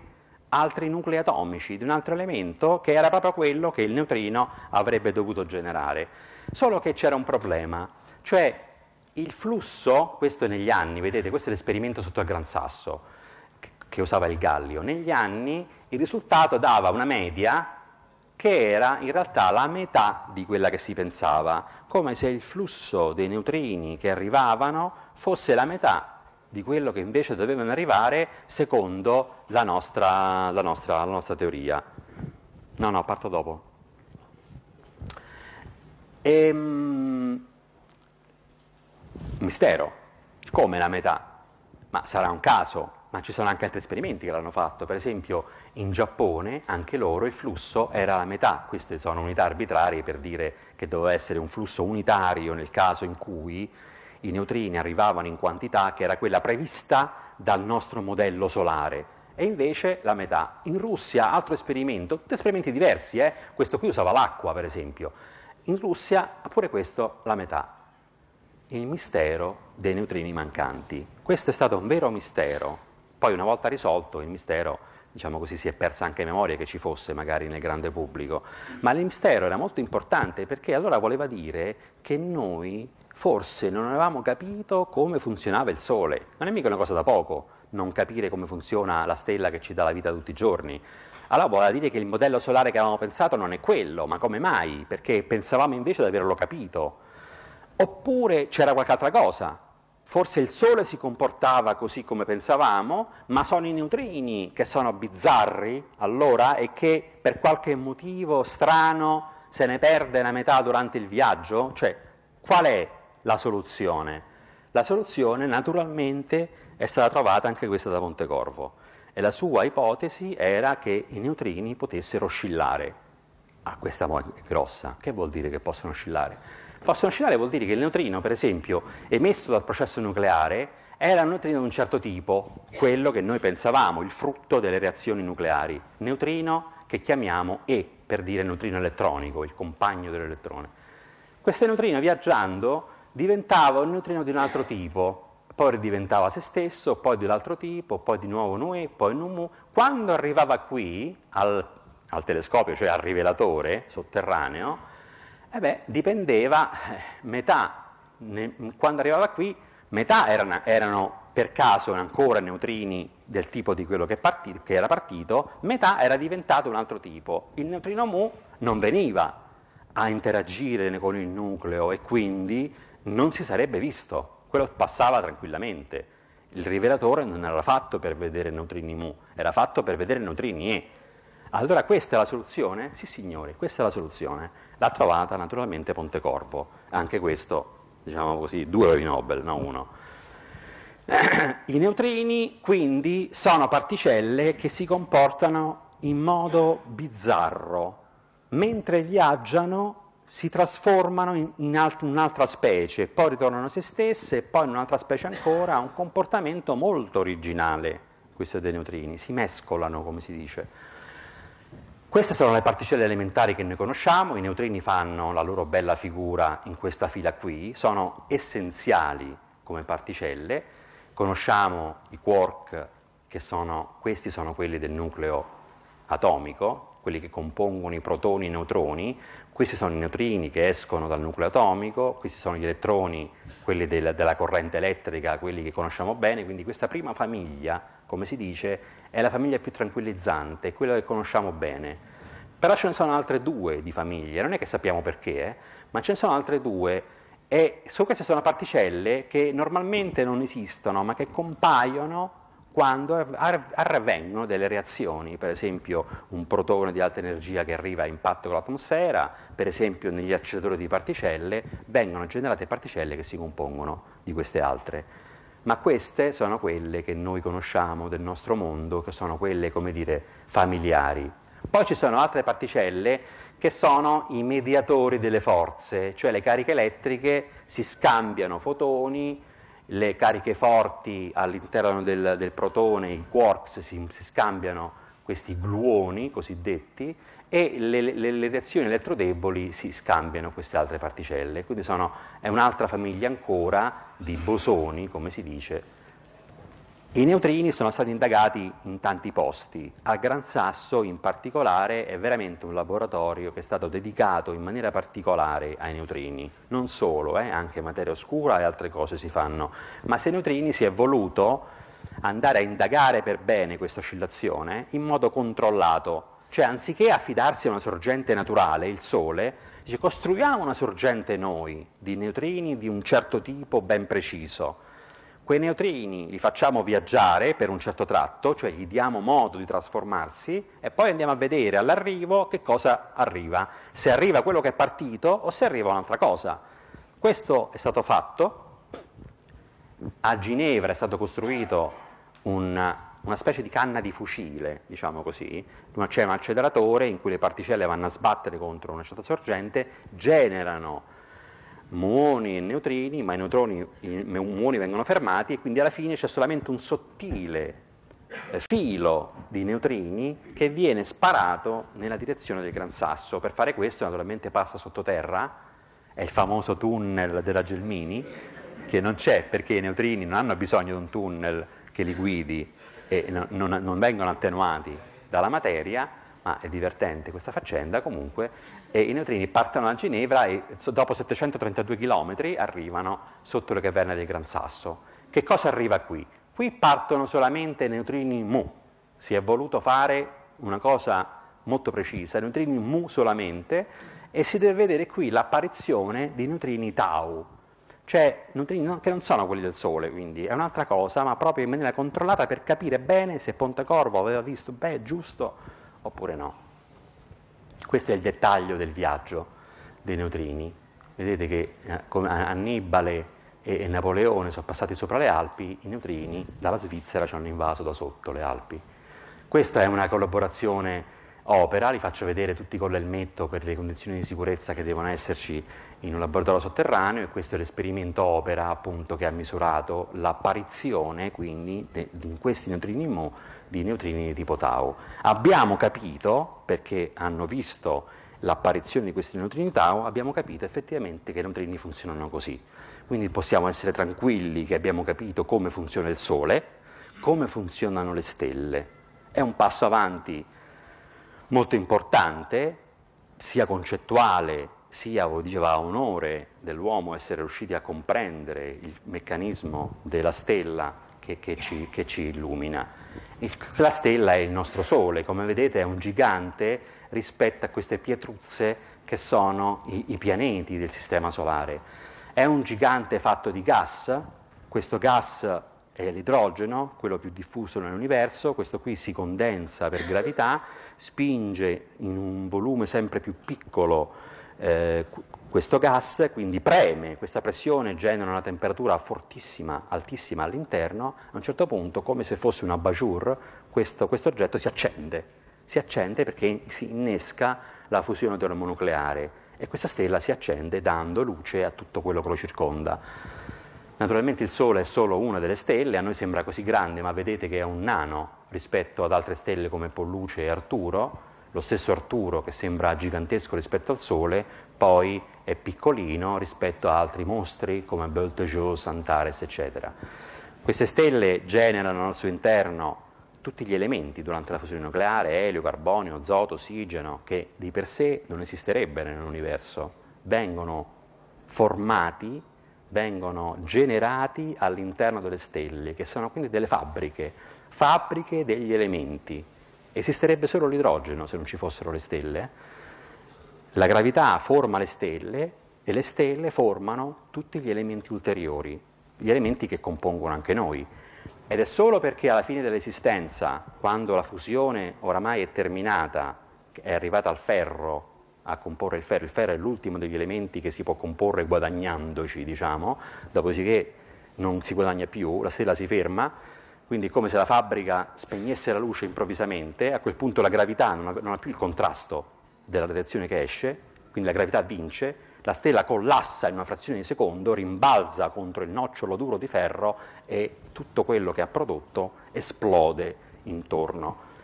altri nuclei atomici di un altro elemento che era proprio quello che il neutrino avrebbe dovuto generare. Solo che c'era un problema, cioè il flusso, questo è negli anni, vedete, questo è l'esperimento sotto il Gran Sasso, che usava il Gallio. Negli anni il risultato dava una media che era in realtà la metà di quella che si pensava, come se il flusso dei neutrini che arrivavano fosse la metà di quello che invece dovevano arrivare secondo la nostra, la nostra, la nostra teoria. No, no, parto dopo. Ehm, mistero, come la metà? Ma sarà un caso? ma ci sono anche altri esperimenti che l'hanno fatto, per esempio in Giappone anche loro il flusso era la metà, queste sono unità arbitrarie per dire che doveva essere un flusso unitario nel caso in cui i neutrini arrivavano in quantità che era quella prevista dal nostro modello solare e invece la metà. In Russia altro esperimento, tutti esperimenti diversi, eh? questo qui usava l'acqua per esempio, in Russia pure questo la metà. Il mistero dei neutrini mancanti. Questo è stato un vero mistero poi una volta risolto il mistero diciamo così, si è persa anche memoria che ci fosse magari nel grande pubblico, ma il mistero era molto importante perché allora voleva dire che noi forse non avevamo capito come funzionava il Sole, non è mica una cosa da poco non capire come funziona la stella che ci dà la vita tutti i giorni. Allora voleva dire che il modello solare che avevamo pensato non è quello, ma come mai? Perché pensavamo invece di averlo capito. Oppure c'era qualche altra cosa, Forse il Sole si comportava così come pensavamo, ma sono i neutrini che sono bizzarri allora e che per qualche motivo strano se ne perde la metà durante il viaggio? Cioè, qual è la soluzione? La soluzione naturalmente è stata trovata anche questa da Pontecorvo e la sua ipotesi era che i neutrini potessero oscillare. Ah, questa è grossa, che vuol dire che possono oscillare? possono oscillare vuol dire che il neutrino, per esempio, emesso dal processo nucleare, era un neutrino di un certo tipo, quello che noi pensavamo, il frutto delle reazioni nucleari. Neutrino che chiamiamo E, per dire neutrino elettronico, il compagno dell'elettrone. Questo neutrino viaggiando diventava un neutrino di un altro tipo, poi diventava se stesso, poi dell'altro tipo, poi di nuovo un E, poi un Mu. Quando arrivava qui, al, al telescopio, cioè al rivelatore sotterraneo, e eh beh, dipendeva eh, metà, quando arrivava qui, metà erano, erano per caso ancora neutrini del tipo di quello che, partito, che, era partito, metà era diventato un altro tipo. Il neutrino mu non veniva a interagire con il nucleo e quindi non si sarebbe visto, quello passava tranquillamente. Il rivelatore non era fatto per vedere neutrini mu, era fatto per vedere neutrini E. Allora questa è la soluzione? Sì signori, questa è la soluzione. L'ha trovata naturalmente Pontecorvo, anche questo, diciamo così, due premi Nobel, non uno. <clears throat> I neutrini quindi sono particelle che si comportano in modo bizzarro, mentre viaggiano si trasformano in, in alt- un'altra specie, poi ritornano a se stesse, e poi in un'altra specie ancora, ha un comportamento molto originale questo dei neutrini, si mescolano come si dice. Queste sono le particelle elementari che noi conosciamo, i neutrini fanno la loro bella figura in questa fila qui, sono essenziali come particelle, conosciamo i quark che sono, questi sono quelli del nucleo atomico, quelli che compongono i protoni e i neutroni, questi sono i neutrini che escono dal nucleo atomico, questi sono gli elettroni, quelli del, della corrente elettrica, quelli che conosciamo bene, quindi questa prima famiglia, come si dice, è la famiglia più tranquillizzante, quella che conosciamo bene. Però ce ne sono altre due di famiglie, non è che sappiamo perché, eh, ma ce ne sono altre due e su queste sono particelle che normalmente non esistono, ma che compaiono quando avvengono delle reazioni, per esempio un protone di alta energia che arriva a impatto con l'atmosfera, per esempio negli acceleratori di particelle, vengono generate particelle che si compongono di queste altre ma queste sono quelle che noi conosciamo del nostro mondo, che sono quelle, come dire, familiari. Poi ci sono altre particelle che sono i mediatori delle forze, cioè le cariche elettriche si scambiano fotoni, le cariche forti all'interno del, del protone, i quarks, si, si, scambiano questi gluoni cosiddetti e le, le, le reazioni elettrodeboli si scambiano queste altre particelle. Quindi sono, è un'altra famiglia ancora di bosoni, come si dice, i neutrini sono stati indagati in tanti posti. A Gran Sasso in particolare è veramente un laboratorio che è stato dedicato in maniera particolare ai neutrini. Non solo, eh, anche materia oscura e altre cose si fanno. Ma se neutrini si è voluto andare a indagare per bene questa oscillazione in modo controllato. Cioè anziché affidarsi a una sorgente naturale, il Sole, Dice, costruiamo una sorgente noi di neutrini di un certo tipo ben preciso. Quei neutrini li facciamo viaggiare per un certo tratto, cioè gli diamo modo di trasformarsi e poi andiamo a vedere all'arrivo che cosa arriva, se arriva quello che è partito o se arriva un'altra cosa. Questo è stato fatto, a Ginevra è stato costruito un una specie di canna di fucile, diciamo così, c'è un acceleratore in cui le particelle vanno a sbattere contro una certa sorgente, generano muoni e neutrini, ma i, neutroni, i muoni vengono fermati e quindi alla fine c'è solamente un sottile eh, filo di neutrini che viene sparato nella direzione del Gran Sasso. Per fare questo naturalmente passa sottoterra, è il famoso tunnel della Gelmini, che non c'è perché i neutrini non hanno bisogno di un tunnel che li guidi, e non, non vengono attenuati dalla materia, ma è divertente questa faccenda comunque, e i neutrini partono da Ginevra e dopo 732 km arrivano sotto le caverne del Gran Sasso. Che cosa arriva qui? Qui partono solamente neutrini mu, si è voluto fare una cosa molto precisa, neutrini mu solamente, e si deve vedere qui l'apparizione di neutrini tau, cioè neutrini che non sono quelli del Sole, quindi è un'altra cosa, ma proprio in maniera controllata per capire bene se Pontecorvo aveva visto, beh, è giusto oppure no. Questo è il dettaglio del viaggio dei neutrini. Vedete che eh, Annibale e, e Napoleone sono passati sopra le Alpi, i neutrini dalla Svizzera ci hanno invaso da sotto le Alpi. Questa è una collaborazione opera, li faccio vedere tutti con l'elmetto per le condizioni di sicurezza che devono esserci in un laboratorio sotterraneo e questo è l'esperimento opera appunto che ha misurato l'apparizione quindi di questi neutrini mu di neutrini di tipo tau. Abbiamo capito, perché hanno visto l'apparizione di questi neutrini tau, abbiamo capito effettivamente che i neutrini funzionano così. Quindi possiamo essere tranquilli che abbiamo capito come funziona il Sole, come funzionano le stelle. È un passo avanti molto importante, sia concettuale sia, lo diceva, onore dell'uomo essere riusciti a comprendere il meccanismo della stella che, che, ci, che ci, illumina. Il, la stella è il nostro Sole, come vedete è un gigante rispetto a queste pietruzze che sono i, i pianeti del Sistema Solare. È un gigante fatto di gas, questo gas è l'idrogeno, quello più diffuso nell'universo, questo qui si condensa per gravità, spinge in un volume sempre più piccolo eh, questo gas, quindi preme, questa pressione genera una temperatura fortissima, altissima all'interno, a un certo punto, come se fosse una bajour, questo, questo oggetto si accende, si accende perché si innesca la fusione termonucleare e questa stella si accende dando luce a tutto quello che lo circonda. Naturalmente il Sole è solo una delle stelle, a noi sembra così grande, ma vedete che è un nano rispetto ad altre stelle come Polluce e Arturo, lo stesso Arturo, che sembra gigantesco rispetto al Sole, poi è piccolino rispetto a altri mostri come Betelgeuse, Antares, eccetera. Queste stelle generano al suo interno tutti gli elementi durante la fusione nucleare, elio, carbonio, azoto, ossigeno, che di per sé non esisterebbero nell'universo, vengono formati, vengono generati all'interno delle stelle, che sono quindi delle fabbriche, fabbriche degli elementi, Esisterebbe solo l'idrogeno se non ci fossero le stelle. La gravità forma le stelle e le stelle formano tutti gli elementi ulteriori, gli elementi che compongono anche noi. Ed è solo perché alla fine dell'esistenza, quando la fusione oramai è terminata, è arrivata al ferro a comporre il ferro, il ferro è l'ultimo degli elementi che si può comporre guadagnandoci, diciamo, dopodiché non si guadagna più, la stella si ferma, quindi è come se la fabbrica spegnesse la luce improvvisamente, a quel punto la gravità non ha, non ha più il contrasto della radiazione che esce, quindi la gravità vince, la stella collassa in una frazione di secondo, rimbalza contro il nocciolo duro di ferro e tutto quello che ha prodotto esplode intorno.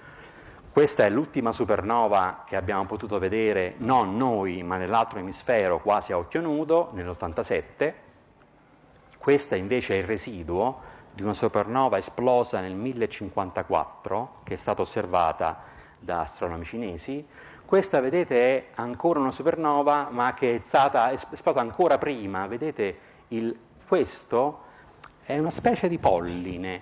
Questa è l'ultima supernova che abbiamo potuto vedere, non noi, ma nell'altro emisfero quasi a occhio nudo, nell'87. Questa invece è il residuo di una supernova esplosa nel 1054, che è stata osservata da astronomi cinesi. Questa, vedete, è ancora una supernova, ma che è stata esplosa ancora prima. Vedete, il, questo è una specie di polline,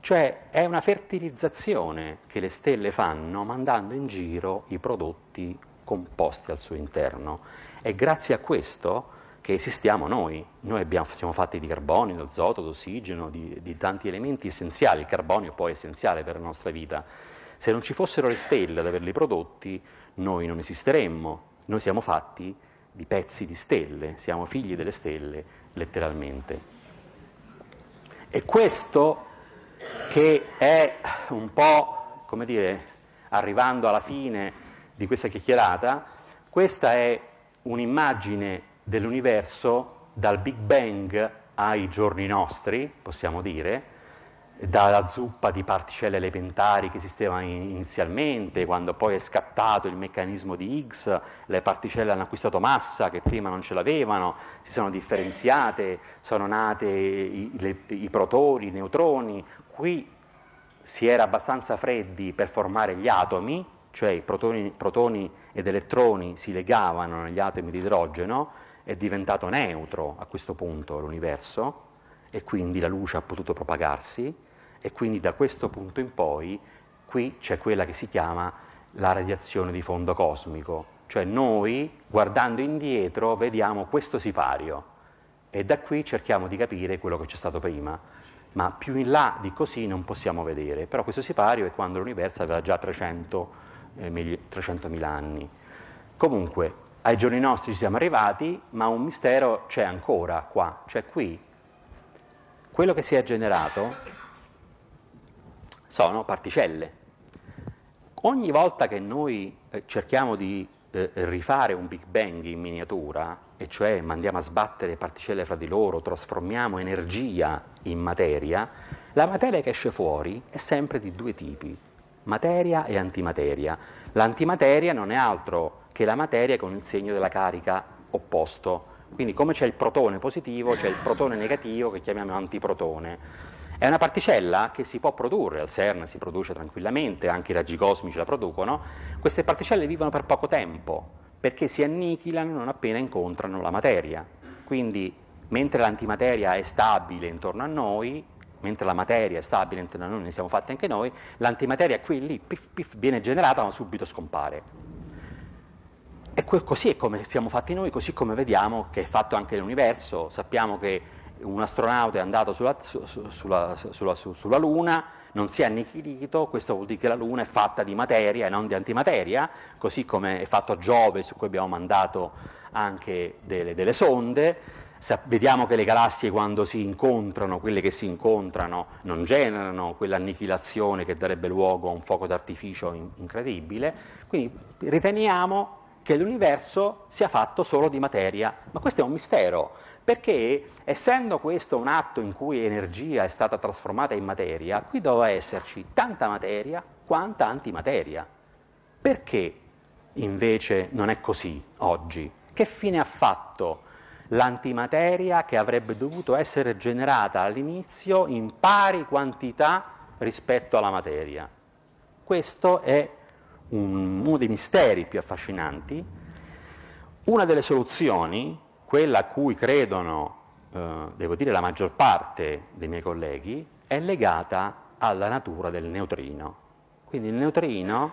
cioè è una fertilizzazione che le stelle fanno mandando in giro i prodotti composti al suo interno. E grazie a questo che esistiamo noi. Noi abbiamo, siamo fatti di carbonio, di azoto, di ossigeno, di, di tanti elementi essenziali. Il carbonio poi è essenziale per la nostra vita. Se non ci fossero le stelle ad averli prodotti, noi non esisteremmo. Noi siamo fatti di pezzi di stelle, siamo figli delle stelle, letteralmente. E questo che è un po', come dire, arrivando alla fine di questa chiacchierata, questa è un'immagine dell'universo dal Big Bang ai giorni nostri, possiamo dire, dalla zuppa di particelle elementari che esisteva inizialmente, quando poi è scattato il meccanismo di Higgs, le particelle hanno acquistato massa che prima non ce l'avevano, si sono differenziate, sono nate i, le, i protoni, i neutroni, qui si era abbastanza freddi per formare gli atomi, cioè i protoni, protoni ed elettroni si legavano negli atomi di idrogeno, è diventato neutro a questo punto l'universo e quindi la luce ha potuto propagarsi e quindi da questo punto in poi qui c'è quella che si chiama la radiazione di fondo cosmico, cioè noi guardando indietro vediamo questo sipario e da qui cerchiamo di capire quello che c'è stato prima, ma più in là di così non possiamo vedere, però questo sipario è quando l'universo aveva già 300.000 eh, 300 anni. Comunque, ai giorni nostri ci siamo arrivati, ma un mistero c'è ancora qua, cioè qui. Quello che si è generato sono particelle. Ogni volta che noi eh, cerchiamo di eh, rifare un Big Bang in miniatura, e cioè mandiamo a sbattere particelle fra di loro, trasformiamo energia in materia, la materia che esce fuori è sempre di due tipi, materia e antimateria. L'antimateria non è altro che la materia con il segno della carica opposto. Quindi come c'è il protone positivo, c'è il protone negativo che chiamiamo antiprotone. È una particella che si può produrre, al CERN si produce tranquillamente, anche i raggi cosmici la producono. Queste particelle vivono per poco tempo perché si annichilano non appena incontrano la materia. Quindi mentre l'antimateria è stabile intorno a noi, mentre la materia è stabile intorno a noi, ne siamo fatti anche noi, l'antimateria qui lì pif, pif, viene generata ma subito scompare. E così è come siamo fatti noi, così come vediamo che è fatto anche l'universo. Sappiamo che un astronauta è andato sulla, su, sulla, sulla, su, sulla, Luna, non si è annichilito, questo vuol dire che la Luna è fatta di materia e non di antimateria, così come è fatto Giove, su cui abbiamo mandato anche delle, delle sonde. Sa, vediamo che le galassie quando si incontrano, quelle che si incontrano, non generano quell'annichilazione che darebbe luogo a un fuoco d'artificio in, incredibile. Quindi riteniamo che l'universo sia fatto solo di materia. Ma questo è un mistero, perché essendo questo un atto in cui energia è stata trasformata in materia, qui doveva esserci tanta materia quanta antimateria. Perché invece non è così oggi? Che fine ha fatto l'antimateria che avrebbe dovuto essere generata all'inizio in pari quantità rispetto alla materia? Questo è un, uno dei misteri più affascinanti, una delle soluzioni, quella a cui credono, eh, devo dire, la maggior parte dei miei colleghi, è legata alla natura del neutrino. Quindi il neutrino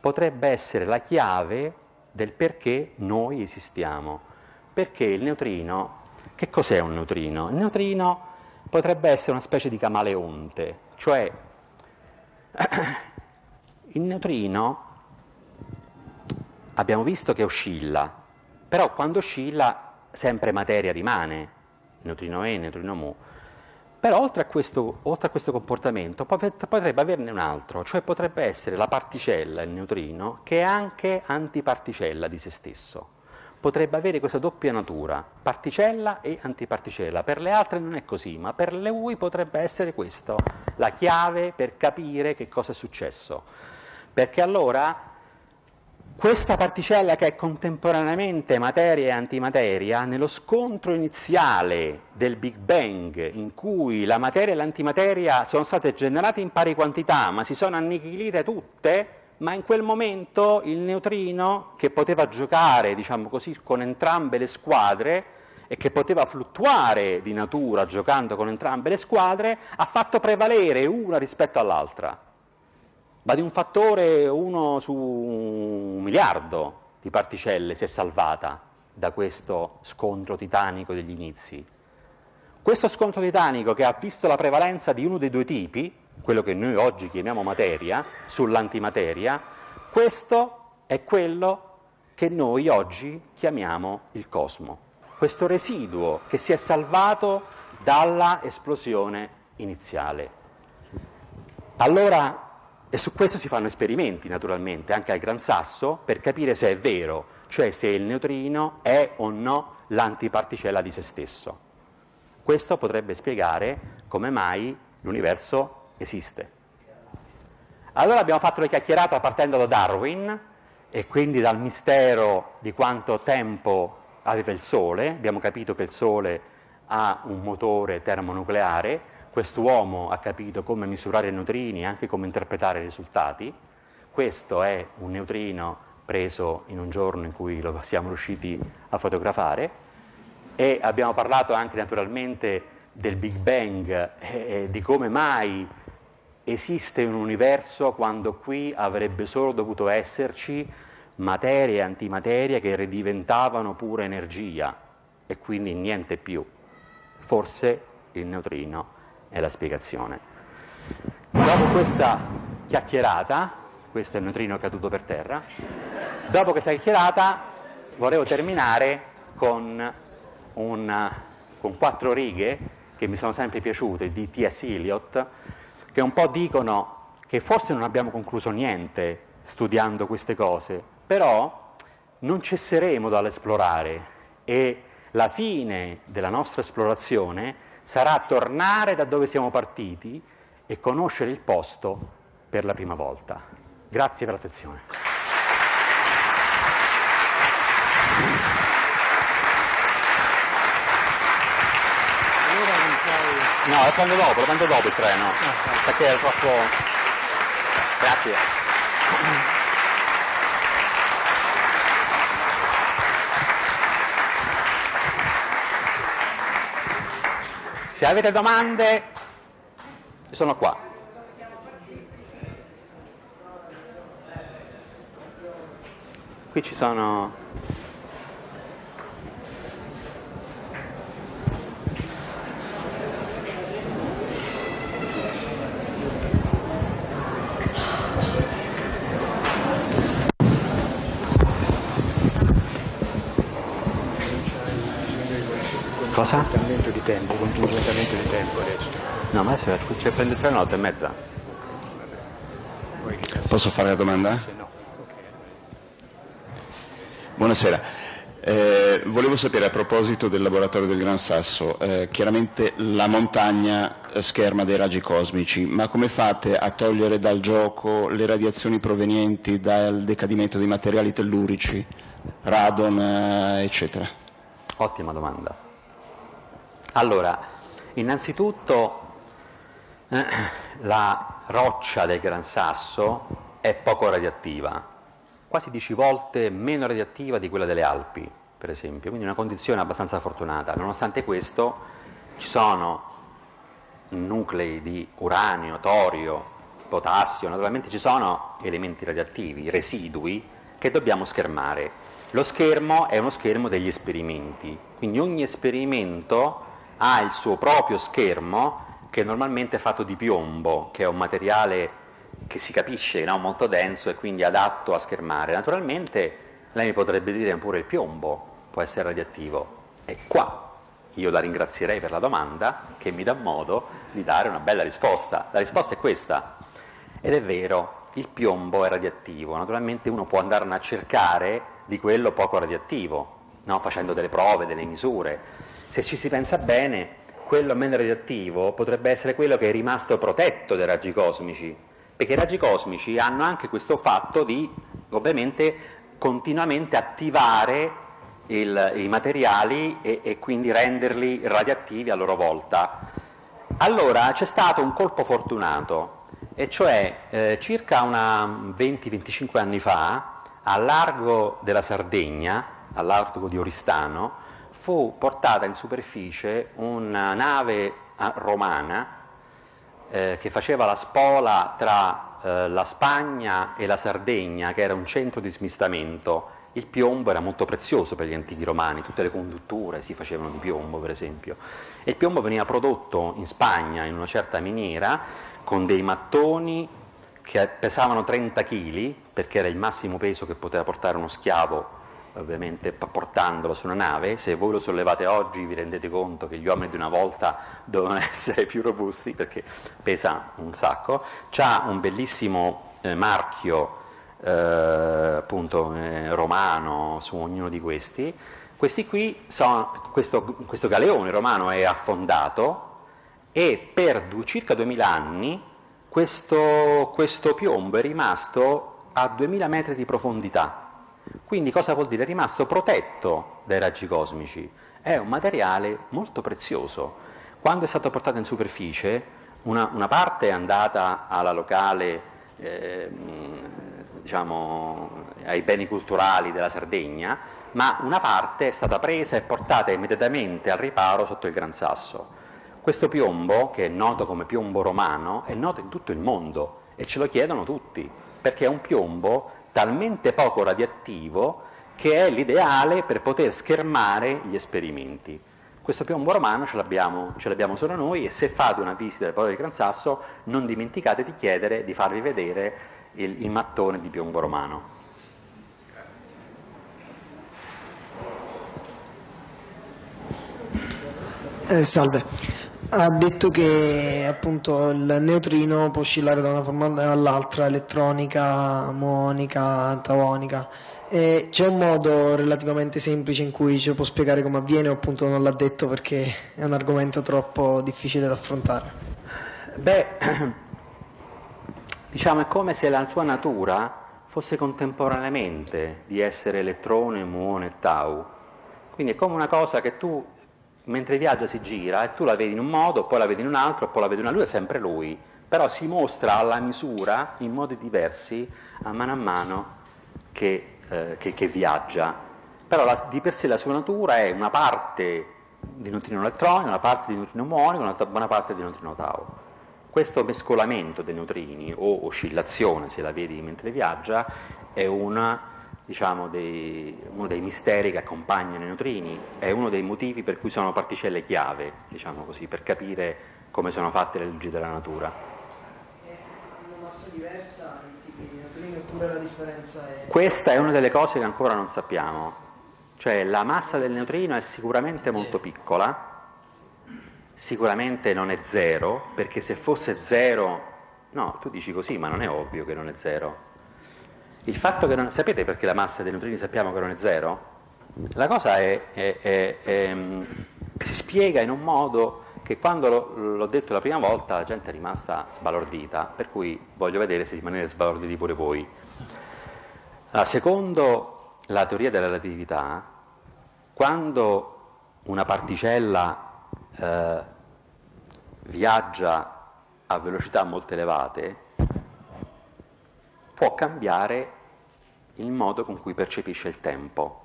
potrebbe essere la chiave del perché noi esistiamo. Perché il neutrino, che cos'è un neutrino? Il neutrino potrebbe essere una specie di camaleonte, cioè <coughs> il neutrino abbiamo visto che oscilla, però quando oscilla sempre materia rimane, neutrino E, neutrino mu. Però oltre a, questo, oltre a questo, comportamento potrebbe averne un altro, cioè potrebbe essere la particella, il neutrino, che è anche antiparticella di se stesso. Potrebbe avere questa doppia natura, particella e antiparticella. Per le altre non è così, ma per lui potrebbe essere questo, la chiave per capire che cosa è successo. Perché allora questa particella che è contemporaneamente materia e antimateria, nello scontro iniziale del Big Bang, in cui la materia e l'antimateria sono state generate in pari quantità, ma si sono annichilite tutte, ma in quel momento il neutrino, che poteva giocare, diciamo così, con entrambe le squadre, e che poteva fluttuare di natura giocando con entrambe le squadre, ha fatto prevalere una rispetto all'altra ma di un fattore 1 su un miliardo di particelle si è salvata da questo scontro titanico degli inizi. Questo scontro titanico che ha visto la prevalenza di uno dei due tipi, quello che noi oggi chiamiamo materia, sull'antimateria, questo è quello che noi oggi chiamiamo il cosmo, questo residuo che si è salvato dalla esplosione iniziale. Allora e su questo si fanno esperimenti naturalmente, anche al Gran Sasso, per capire se è vero, cioè se il neutrino è o no l'antiparticella di se stesso. Questo potrebbe spiegare come mai l'universo esiste. Allora abbiamo fatto la chiacchierata partendo da Darwin e quindi dal mistero di quanto tempo aveva il Sole. Abbiamo capito che il Sole ha un motore termonucleare quest'uomo ha capito come misurare i neutrini e anche come interpretare i risultati, questo è un neutrino preso in un giorno in cui lo siamo riusciti a fotografare e abbiamo parlato anche naturalmente del Big Bang e eh, eh, di come mai esiste un universo quando qui avrebbe solo dovuto esserci materia e antimateria che ridiventavano pura energia e quindi niente più. Forse il neutrino è la spiegazione. Dopo questa chiacchierata, questo è il neutrino caduto per terra, dopo questa chiacchierata volevo terminare con, un, con quattro righe che mi sono sempre piaciute di T.S. Eliot, che un po' dicono che forse non abbiamo concluso niente studiando queste cose, però non cesseremo dall'esplorare e la fine della nostra esplorazione sarà tornare da dove siamo partiti e conoscere il posto per la prima volta. Grazie per l'attenzione. No, lo prendo dopo, lo prendo dopo il treno. Ah, perché è troppo. Grazie. Se avete domande, sono qua. Qui ci sono... Cosa? tempo, conti di tempo adesso. No, ma adesso cioè, prende tre note e mezza. Posso fare la domanda? Buonasera. Eh, volevo sapere a proposito del laboratorio del Gran Sasso, eh, chiaramente la montagna scherma dei raggi cosmici, ma come fate a togliere dal gioco le radiazioni provenienti dal decadimento dei materiali tellurici, radon, eh, eccetera? Ottima domanda. Allora, innanzitutto eh, la roccia del Gran Sasso è poco radioattiva, quasi 10 volte meno radioattiva di quella delle Alpi, per esempio, quindi una condizione abbastanza fortunata. Nonostante questo ci sono nuclei di uranio, torio, potassio, naturalmente ci sono elementi radioattivi, residui che dobbiamo schermare. Lo schermo è uno schermo degli esperimenti, quindi ogni esperimento ha il suo proprio schermo che è normalmente è fatto di piombo, che è un materiale che si capisce no? molto denso e quindi adatto a schermare. Naturalmente lei mi potrebbe dire pure il piombo può essere radioattivo. E qua io la ringrazierei per la domanda che mi dà modo di dare una bella risposta. La risposta è questa. Ed è vero, il piombo è radioattivo. Naturalmente uno può andare a cercare di quello poco radioattivo, no? facendo delle prove, delle misure se ci si pensa bene, quello meno radioattivo potrebbe essere quello che è rimasto protetto dai raggi cosmici, perché i raggi cosmici hanno anche questo fatto di ovviamente continuamente attivare il, i materiali e, e quindi renderli radioattivi a loro volta. Allora c'è stato un colpo fortunato, e cioè eh, circa 20-25 anni fa, a largo della Sardegna, all'arco di Oristano, fu portata in superficie una nave ah, romana eh, che faceva la spola tra eh, la Spagna e la Sardegna, che era un centro di smistamento. Il piombo era molto prezioso per gli antichi romani, tutte le condutture si facevano di piombo, per esempio. E il piombo veniva prodotto in Spagna in una certa miniera con dei mattoni che pesavano 30 kg, perché era il massimo peso che poteva portare uno schiavo ovviamente portandolo su una nave, se voi lo sollevate oggi vi rendete conto che gli uomini di una volta <laughs> dovevano essere più robusti perché pesa un sacco, ha un bellissimo eh, marchio eh, appunto eh, romano su ognuno di questi, questi qui sono, questo, questo galeone romano è affondato e per du- circa 2000 anni questo, questo piombo è rimasto a 2000 metri di profondità quindi cosa vuol dire? È rimasto protetto dai raggi cosmici, è un materiale molto prezioso. Quando è stato portato in superficie, una, una parte è andata alla locale, eh, diciamo, ai beni culturali della Sardegna, ma una parte è stata presa e portata immediatamente al riparo sotto il Gran Sasso. Questo piombo, che è noto come piombo romano, è noto in tutto il mondo e ce lo chiedono tutti, perché è un piombo talmente poco radioattivo che è l'ideale per poter schermare gli esperimenti. Questo piombo romano ce l'abbiamo, ce l'abbiamo solo noi e se fate una visita del Paolo di Gran Sasso non dimenticate di chiedere di farvi vedere il, il mattone di piombo romano. Eh, salve, ha detto che appunto il neutrino può oscillare da una forma all'altra, elettronica, monica, taonica. E c'è un modo relativamente semplice in cui ci può spiegare come avviene, o appunto non l'ha detto perché è un argomento troppo difficile da affrontare. Beh, <clears throat> diciamo è come se la sua natura fosse contemporaneamente di essere elettrone, muone e tau. Quindi è come una cosa che tu mentre viaggia si gira e tu la vedi in un modo, poi la vedi in un altro, poi la vedi in una, lui è sempre lui, però si mostra alla misura in modi diversi a mano a mano che, eh, che, che viaggia. Però la, di per sé la sua natura è una parte di neutrino elettronico, una parte di neutrino muonico, una buona parte di neutrino tau. Questo mescolamento dei neutrini o oscillazione, se la vedi mentre viaggia, è una diciamo, dei, uno dei misteri che accompagnano i neutrini, è uno dei motivi per cui sono particelle chiave, diciamo così, per capire come sono fatte le leggi della natura. Hanno massa diversa i tipi di neutrini oppure la differenza è... Questa è una delle cose che ancora non sappiamo, cioè la massa del neutrino è sicuramente molto piccola, sicuramente non è zero, perché se fosse zero, no, tu dici così, ma non è ovvio che non è zero il fatto che non sapete perché la massa dei neutrini sappiamo che non è zero, la cosa è, è, è, mm, si spiega in un modo che quando l'ho detto la prima volta la gente è rimasta sbalordita, per cui voglio vedere se rimanete sbalorditi pure voi. Allora, secondo la teoria della relatività, quando una particella eh, viaggia a velocità molto elevate, può cambiare il modo con cui percepisce il tempo.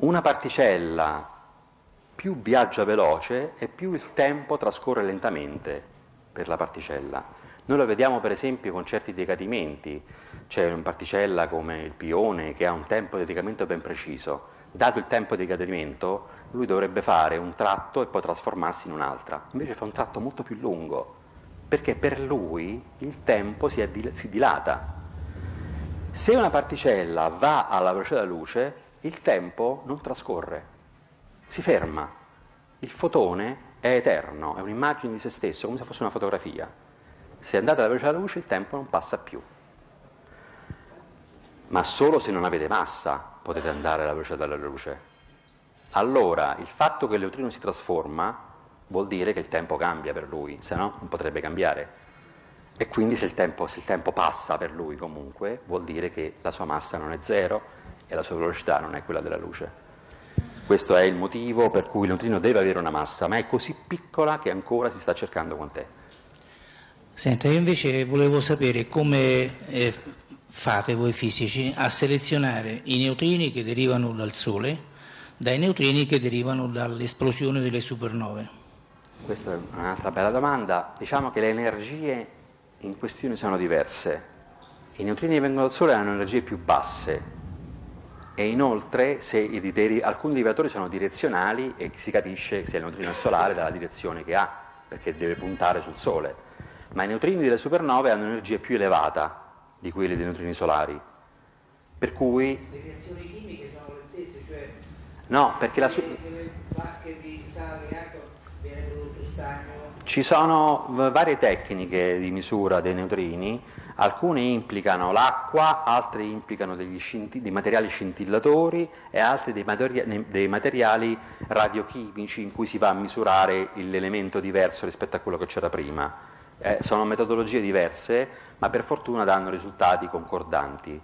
Una particella più viaggia veloce e più il tempo trascorre lentamente per la particella. Noi lo vediamo per esempio con certi decadimenti, c'è una particella come il pione che ha un tempo di decadimento ben preciso, dato il tempo di decadimento lui dovrebbe fare un tratto e poi trasformarsi in un'altra, invece fa un tratto molto più lungo, perché per lui il tempo si, dil- si dilata, se una particella va alla velocità della luce, il tempo non trascorre, si ferma. Il fotone è eterno, è un'immagine di se stesso, come se fosse una fotografia. Se andate alla velocità della luce, il tempo non passa più. Ma solo se non avete massa potete andare alla velocità della luce. Allora, il fatto che il neutrino si trasforma vuol dire che il tempo cambia per lui, se no non potrebbe cambiare. E quindi se il, tempo, se il tempo passa per lui comunque, vuol dire che la sua massa non è zero e la sua velocità non è quella della luce. Questo è il motivo per cui il neutrino deve avere una massa, ma è così piccola che ancora si sta cercando quant'è. Senta, io invece volevo sapere come eh, fate voi fisici a selezionare i neutrini che derivano dal Sole dai neutrini che derivano dall'esplosione delle supernove. Questa è un'altra bella domanda. Diciamo che le energie in questione sono diverse. I neutrini che vengono dal Sole hanno energie più basse e inoltre se deri alcuni derivatori sono direzionali e si capisce se il neutrino è solare dalla direzione che ha, perché deve puntare sul Sole. Ma i neutrini delle supernove hanno energia più elevata di quelli dei neutrini solari. Per cui... Le reazioni chimiche sono le stesse, cioè... No, perché la... Su- nelle vasche di sale e acqua viene prodotto stagno ci sono varie tecniche di misura dei neutrini, alcune implicano l'acqua, altre implicano scinti- dei materiali scintillatori e altre dei, materi- dei, materiali radiochimici in cui si va a misurare l'elemento diverso rispetto a quello che c'era prima. Eh, sono metodologie diverse, ma per fortuna danno risultati concordanti.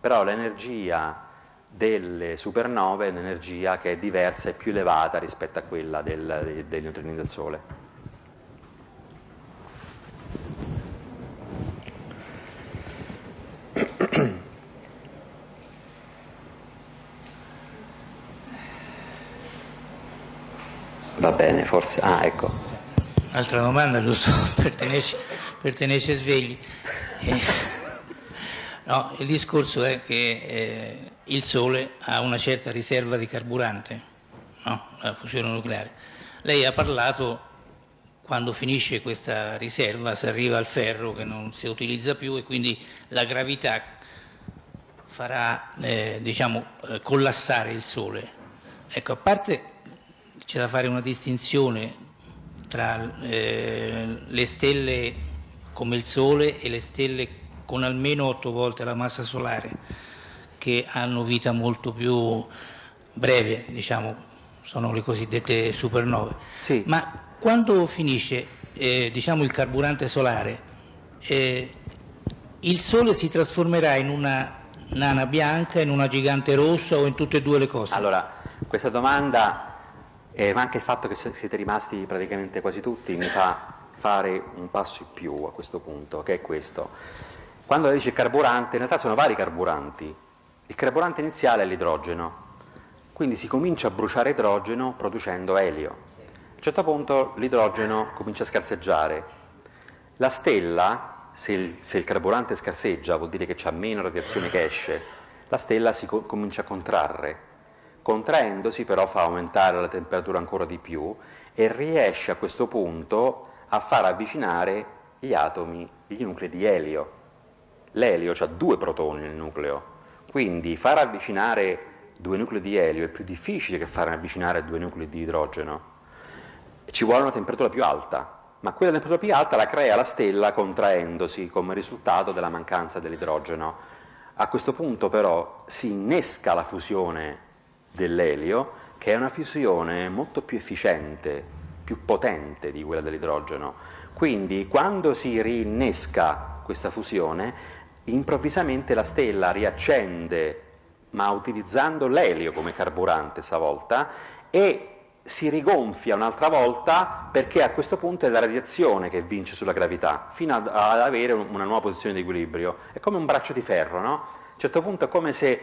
Però l'energia delle supernove è un'energia che è diversa e più elevata rispetto a quella del, dei, dei neutrini del Sole. <clears throat> Va bene, forse. Ah, ecco. Altra domanda, giusto <laughs> per tenersi svegli. Eh, no, il discorso è che eh, il Sole ha una certa riserva di carburante, no? la fusione nucleare. Lei ha parlato quando finisce questa riserva si arriva al ferro che non si utilizza più e quindi la gravità farà eh, diciamo, eh, collassare il Sole. Ecco, a parte c'è da fare una distinzione tra eh, le stelle come il Sole e le stelle con almeno otto volte la massa solare, che hanno vita molto più breve, diciamo, sono le cosiddette supernove. Sì. Ma quando finisce eh, diciamo il carburante solare, eh, il Sole si trasformerà in una nana bianca, in una gigante rossa o in tutte e due le cose? Allora, questa domanda, eh, ma anche il fatto che siete rimasti praticamente quasi tutti, mi fa fare un passo in più a questo punto, che è questo. Quando dice carburante, in realtà sono vari carburanti. Il carburante iniziale è l'idrogeno, quindi si comincia a bruciare idrogeno producendo elio a un certo punto l'idrogeno comincia a scarseggiare. La stella, se il, se il carburante scarseggia, vuol dire che c'è meno radiazione che esce, la stella si co- comincia a contrarre. Contraendosi però fa aumentare la temperatura ancora di più e riesce a questo punto a far avvicinare gli atomi, gli nuclei di elio. L'elio ha due protoni nel nucleo, quindi far avvicinare due nuclei di elio è più difficile che far avvicinare due nuclei di idrogeno ci vuole una temperatura più alta, ma quella temperatura più alta la crea la stella contraendosi come risultato della mancanza dell'idrogeno. A questo punto però si innesca la fusione dell'elio, che è una fusione molto più efficiente, più potente di quella dell'idrogeno. Quindi quando si rinnesca questa fusione, improvvisamente la stella riaccende, ma utilizzando l'elio come carburante stavolta, e si rigonfia un'altra volta perché a questo punto è la radiazione che vince sulla gravità, fino ad, ad avere una nuova posizione di equilibrio. È come un braccio di ferro, no? A un certo punto è come se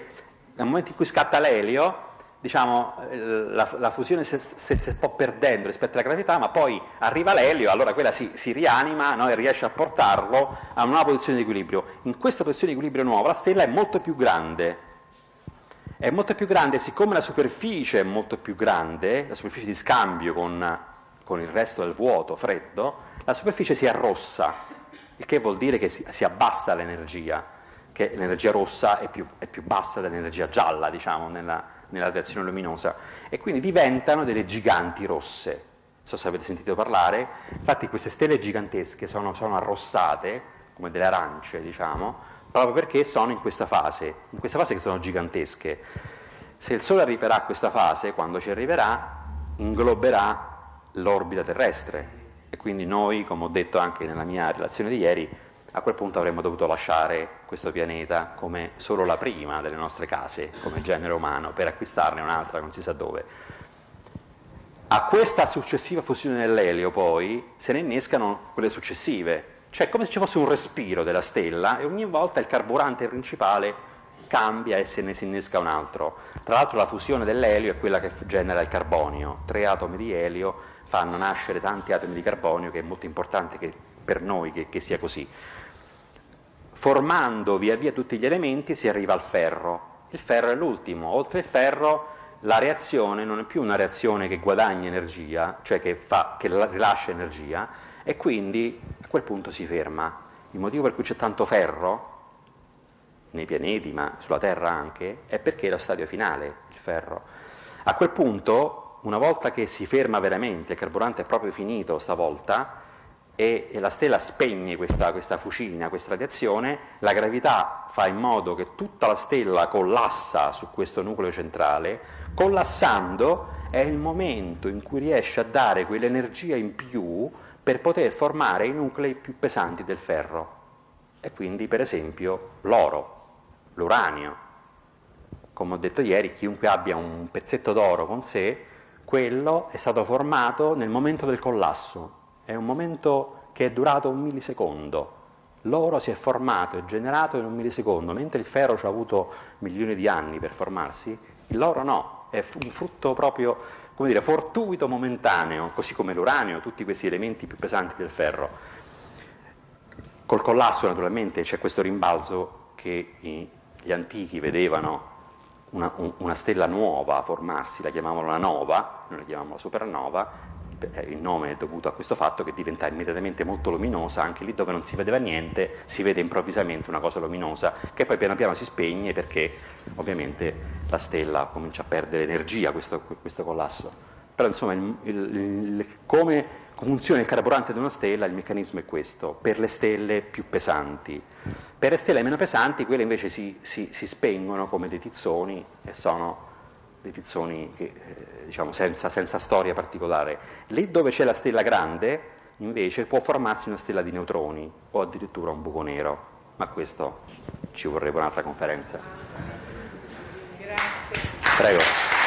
nel momento in cui scatta l'elio, diciamo, eh, la, la fusione stesse un po' perdendo rispetto alla gravità, ma poi arriva l'elio, allora quella si, si rianima no? e riesce a portarlo a una nuova posizione di equilibrio. In questa posizione di equilibrio nuova la stella è molto più grande è molto più grande, siccome la superficie è molto più grande, la superficie di scambio con, con il resto del vuoto freddo, la superficie si arrossa, il che vuol dire che si, si abbassa l'energia, che l'energia rossa è più, è più bassa dell'energia gialla, diciamo, nella, nella radiazione luminosa, e quindi diventano delle giganti rosse. Non so se avete sentito parlare, infatti queste stelle gigantesche sono, sono arrossate, come delle arance, diciamo, proprio perché sono in questa fase, in questa fase che sono gigantesche. Se il Sole arriverà a questa fase, quando ci arriverà, ingloberà l'orbita terrestre e quindi noi, come ho detto anche nella mia relazione di ieri, a quel punto avremmo dovuto lasciare questo pianeta come solo la prima delle nostre case, come genere umano, per acquistarne un'altra non si sa dove. A questa successiva fusione dell'elio poi se ne innescano quelle successive, cioè, come se ci fosse un respiro della stella e ogni volta il carburante principale cambia e se ne si innesca un altro. Tra l'altro la fusione dell'elio è quella che genera il carbonio. Tre atomi di elio fanno nascere tanti atomi di carbonio che è molto importante che, per noi che, che sia così. Formando via via tutti gli elementi si arriva al ferro. Il ferro è l'ultimo. Oltre il ferro la reazione non è più una reazione che guadagna energia, cioè che, fa, che rilascia energia, e quindi a quel punto si ferma. Il motivo per cui c'è tanto ferro nei pianeti, ma sulla Terra anche, è perché è lo stadio finale, il ferro. A quel punto, una volta che si ferma veramente, il carburante è proprio finito stavolta, e, e la stella spegne questa, questa fucina, questa radiazione, la gravità fa in modo che tutta la stella collassa su questo nucleo centrale, collassando è il momento in cui riesce a dare quell'energia in più per poter formare i nuclei più pesanti del ferro e quindi per esempio l'oro, l'uranio. Come ho detto ieri, chiunque abbia un pezzetto d'oro con sé, quello è stato formato nel momento del collasso, è un momento che è durato un millisecondo. L'oro si è formato e generato in un millisecondo, mentre il ferro ci ha avuto milioni di anni per formarsi, l'oro no, è un frutto proprio come dire, fortuito, momentaneo, così come l'uranio, tutti questi elementi più pesanti del ferro. Col collasso naturalmente c'è questo rimbalzo che gli antichi vedevano una, una, stella nuova formarsi, la chiamavano la nova, noi la chiamavamo la supernova, eh, il nome è dovuto a questo fatto che diventa immediatamente molto luminosa, anche lì dove non si vedeva niente si vede improvvisamente una cosa luminosa che poi piano piano si spegne perché ovviamente la stella comincia a perdere energia, questo, questo collasso. Però insomma il, il, il, come funziona il carburante di una stella, il meccanismo è questo, per le stelle più pesanti. Per le stelle meno pesanti quelle invece si, si, si spengono come dei tizzoni e sono dei tizzoni che, eh, diciamo, senza, senza storia particolare. Lì dove c'è la stella grande, invece, può formarsi una stella di neutroni o addirittura un buco nero, ma questo ci vorrebbe un'altra conferenza. Grazie. Prego.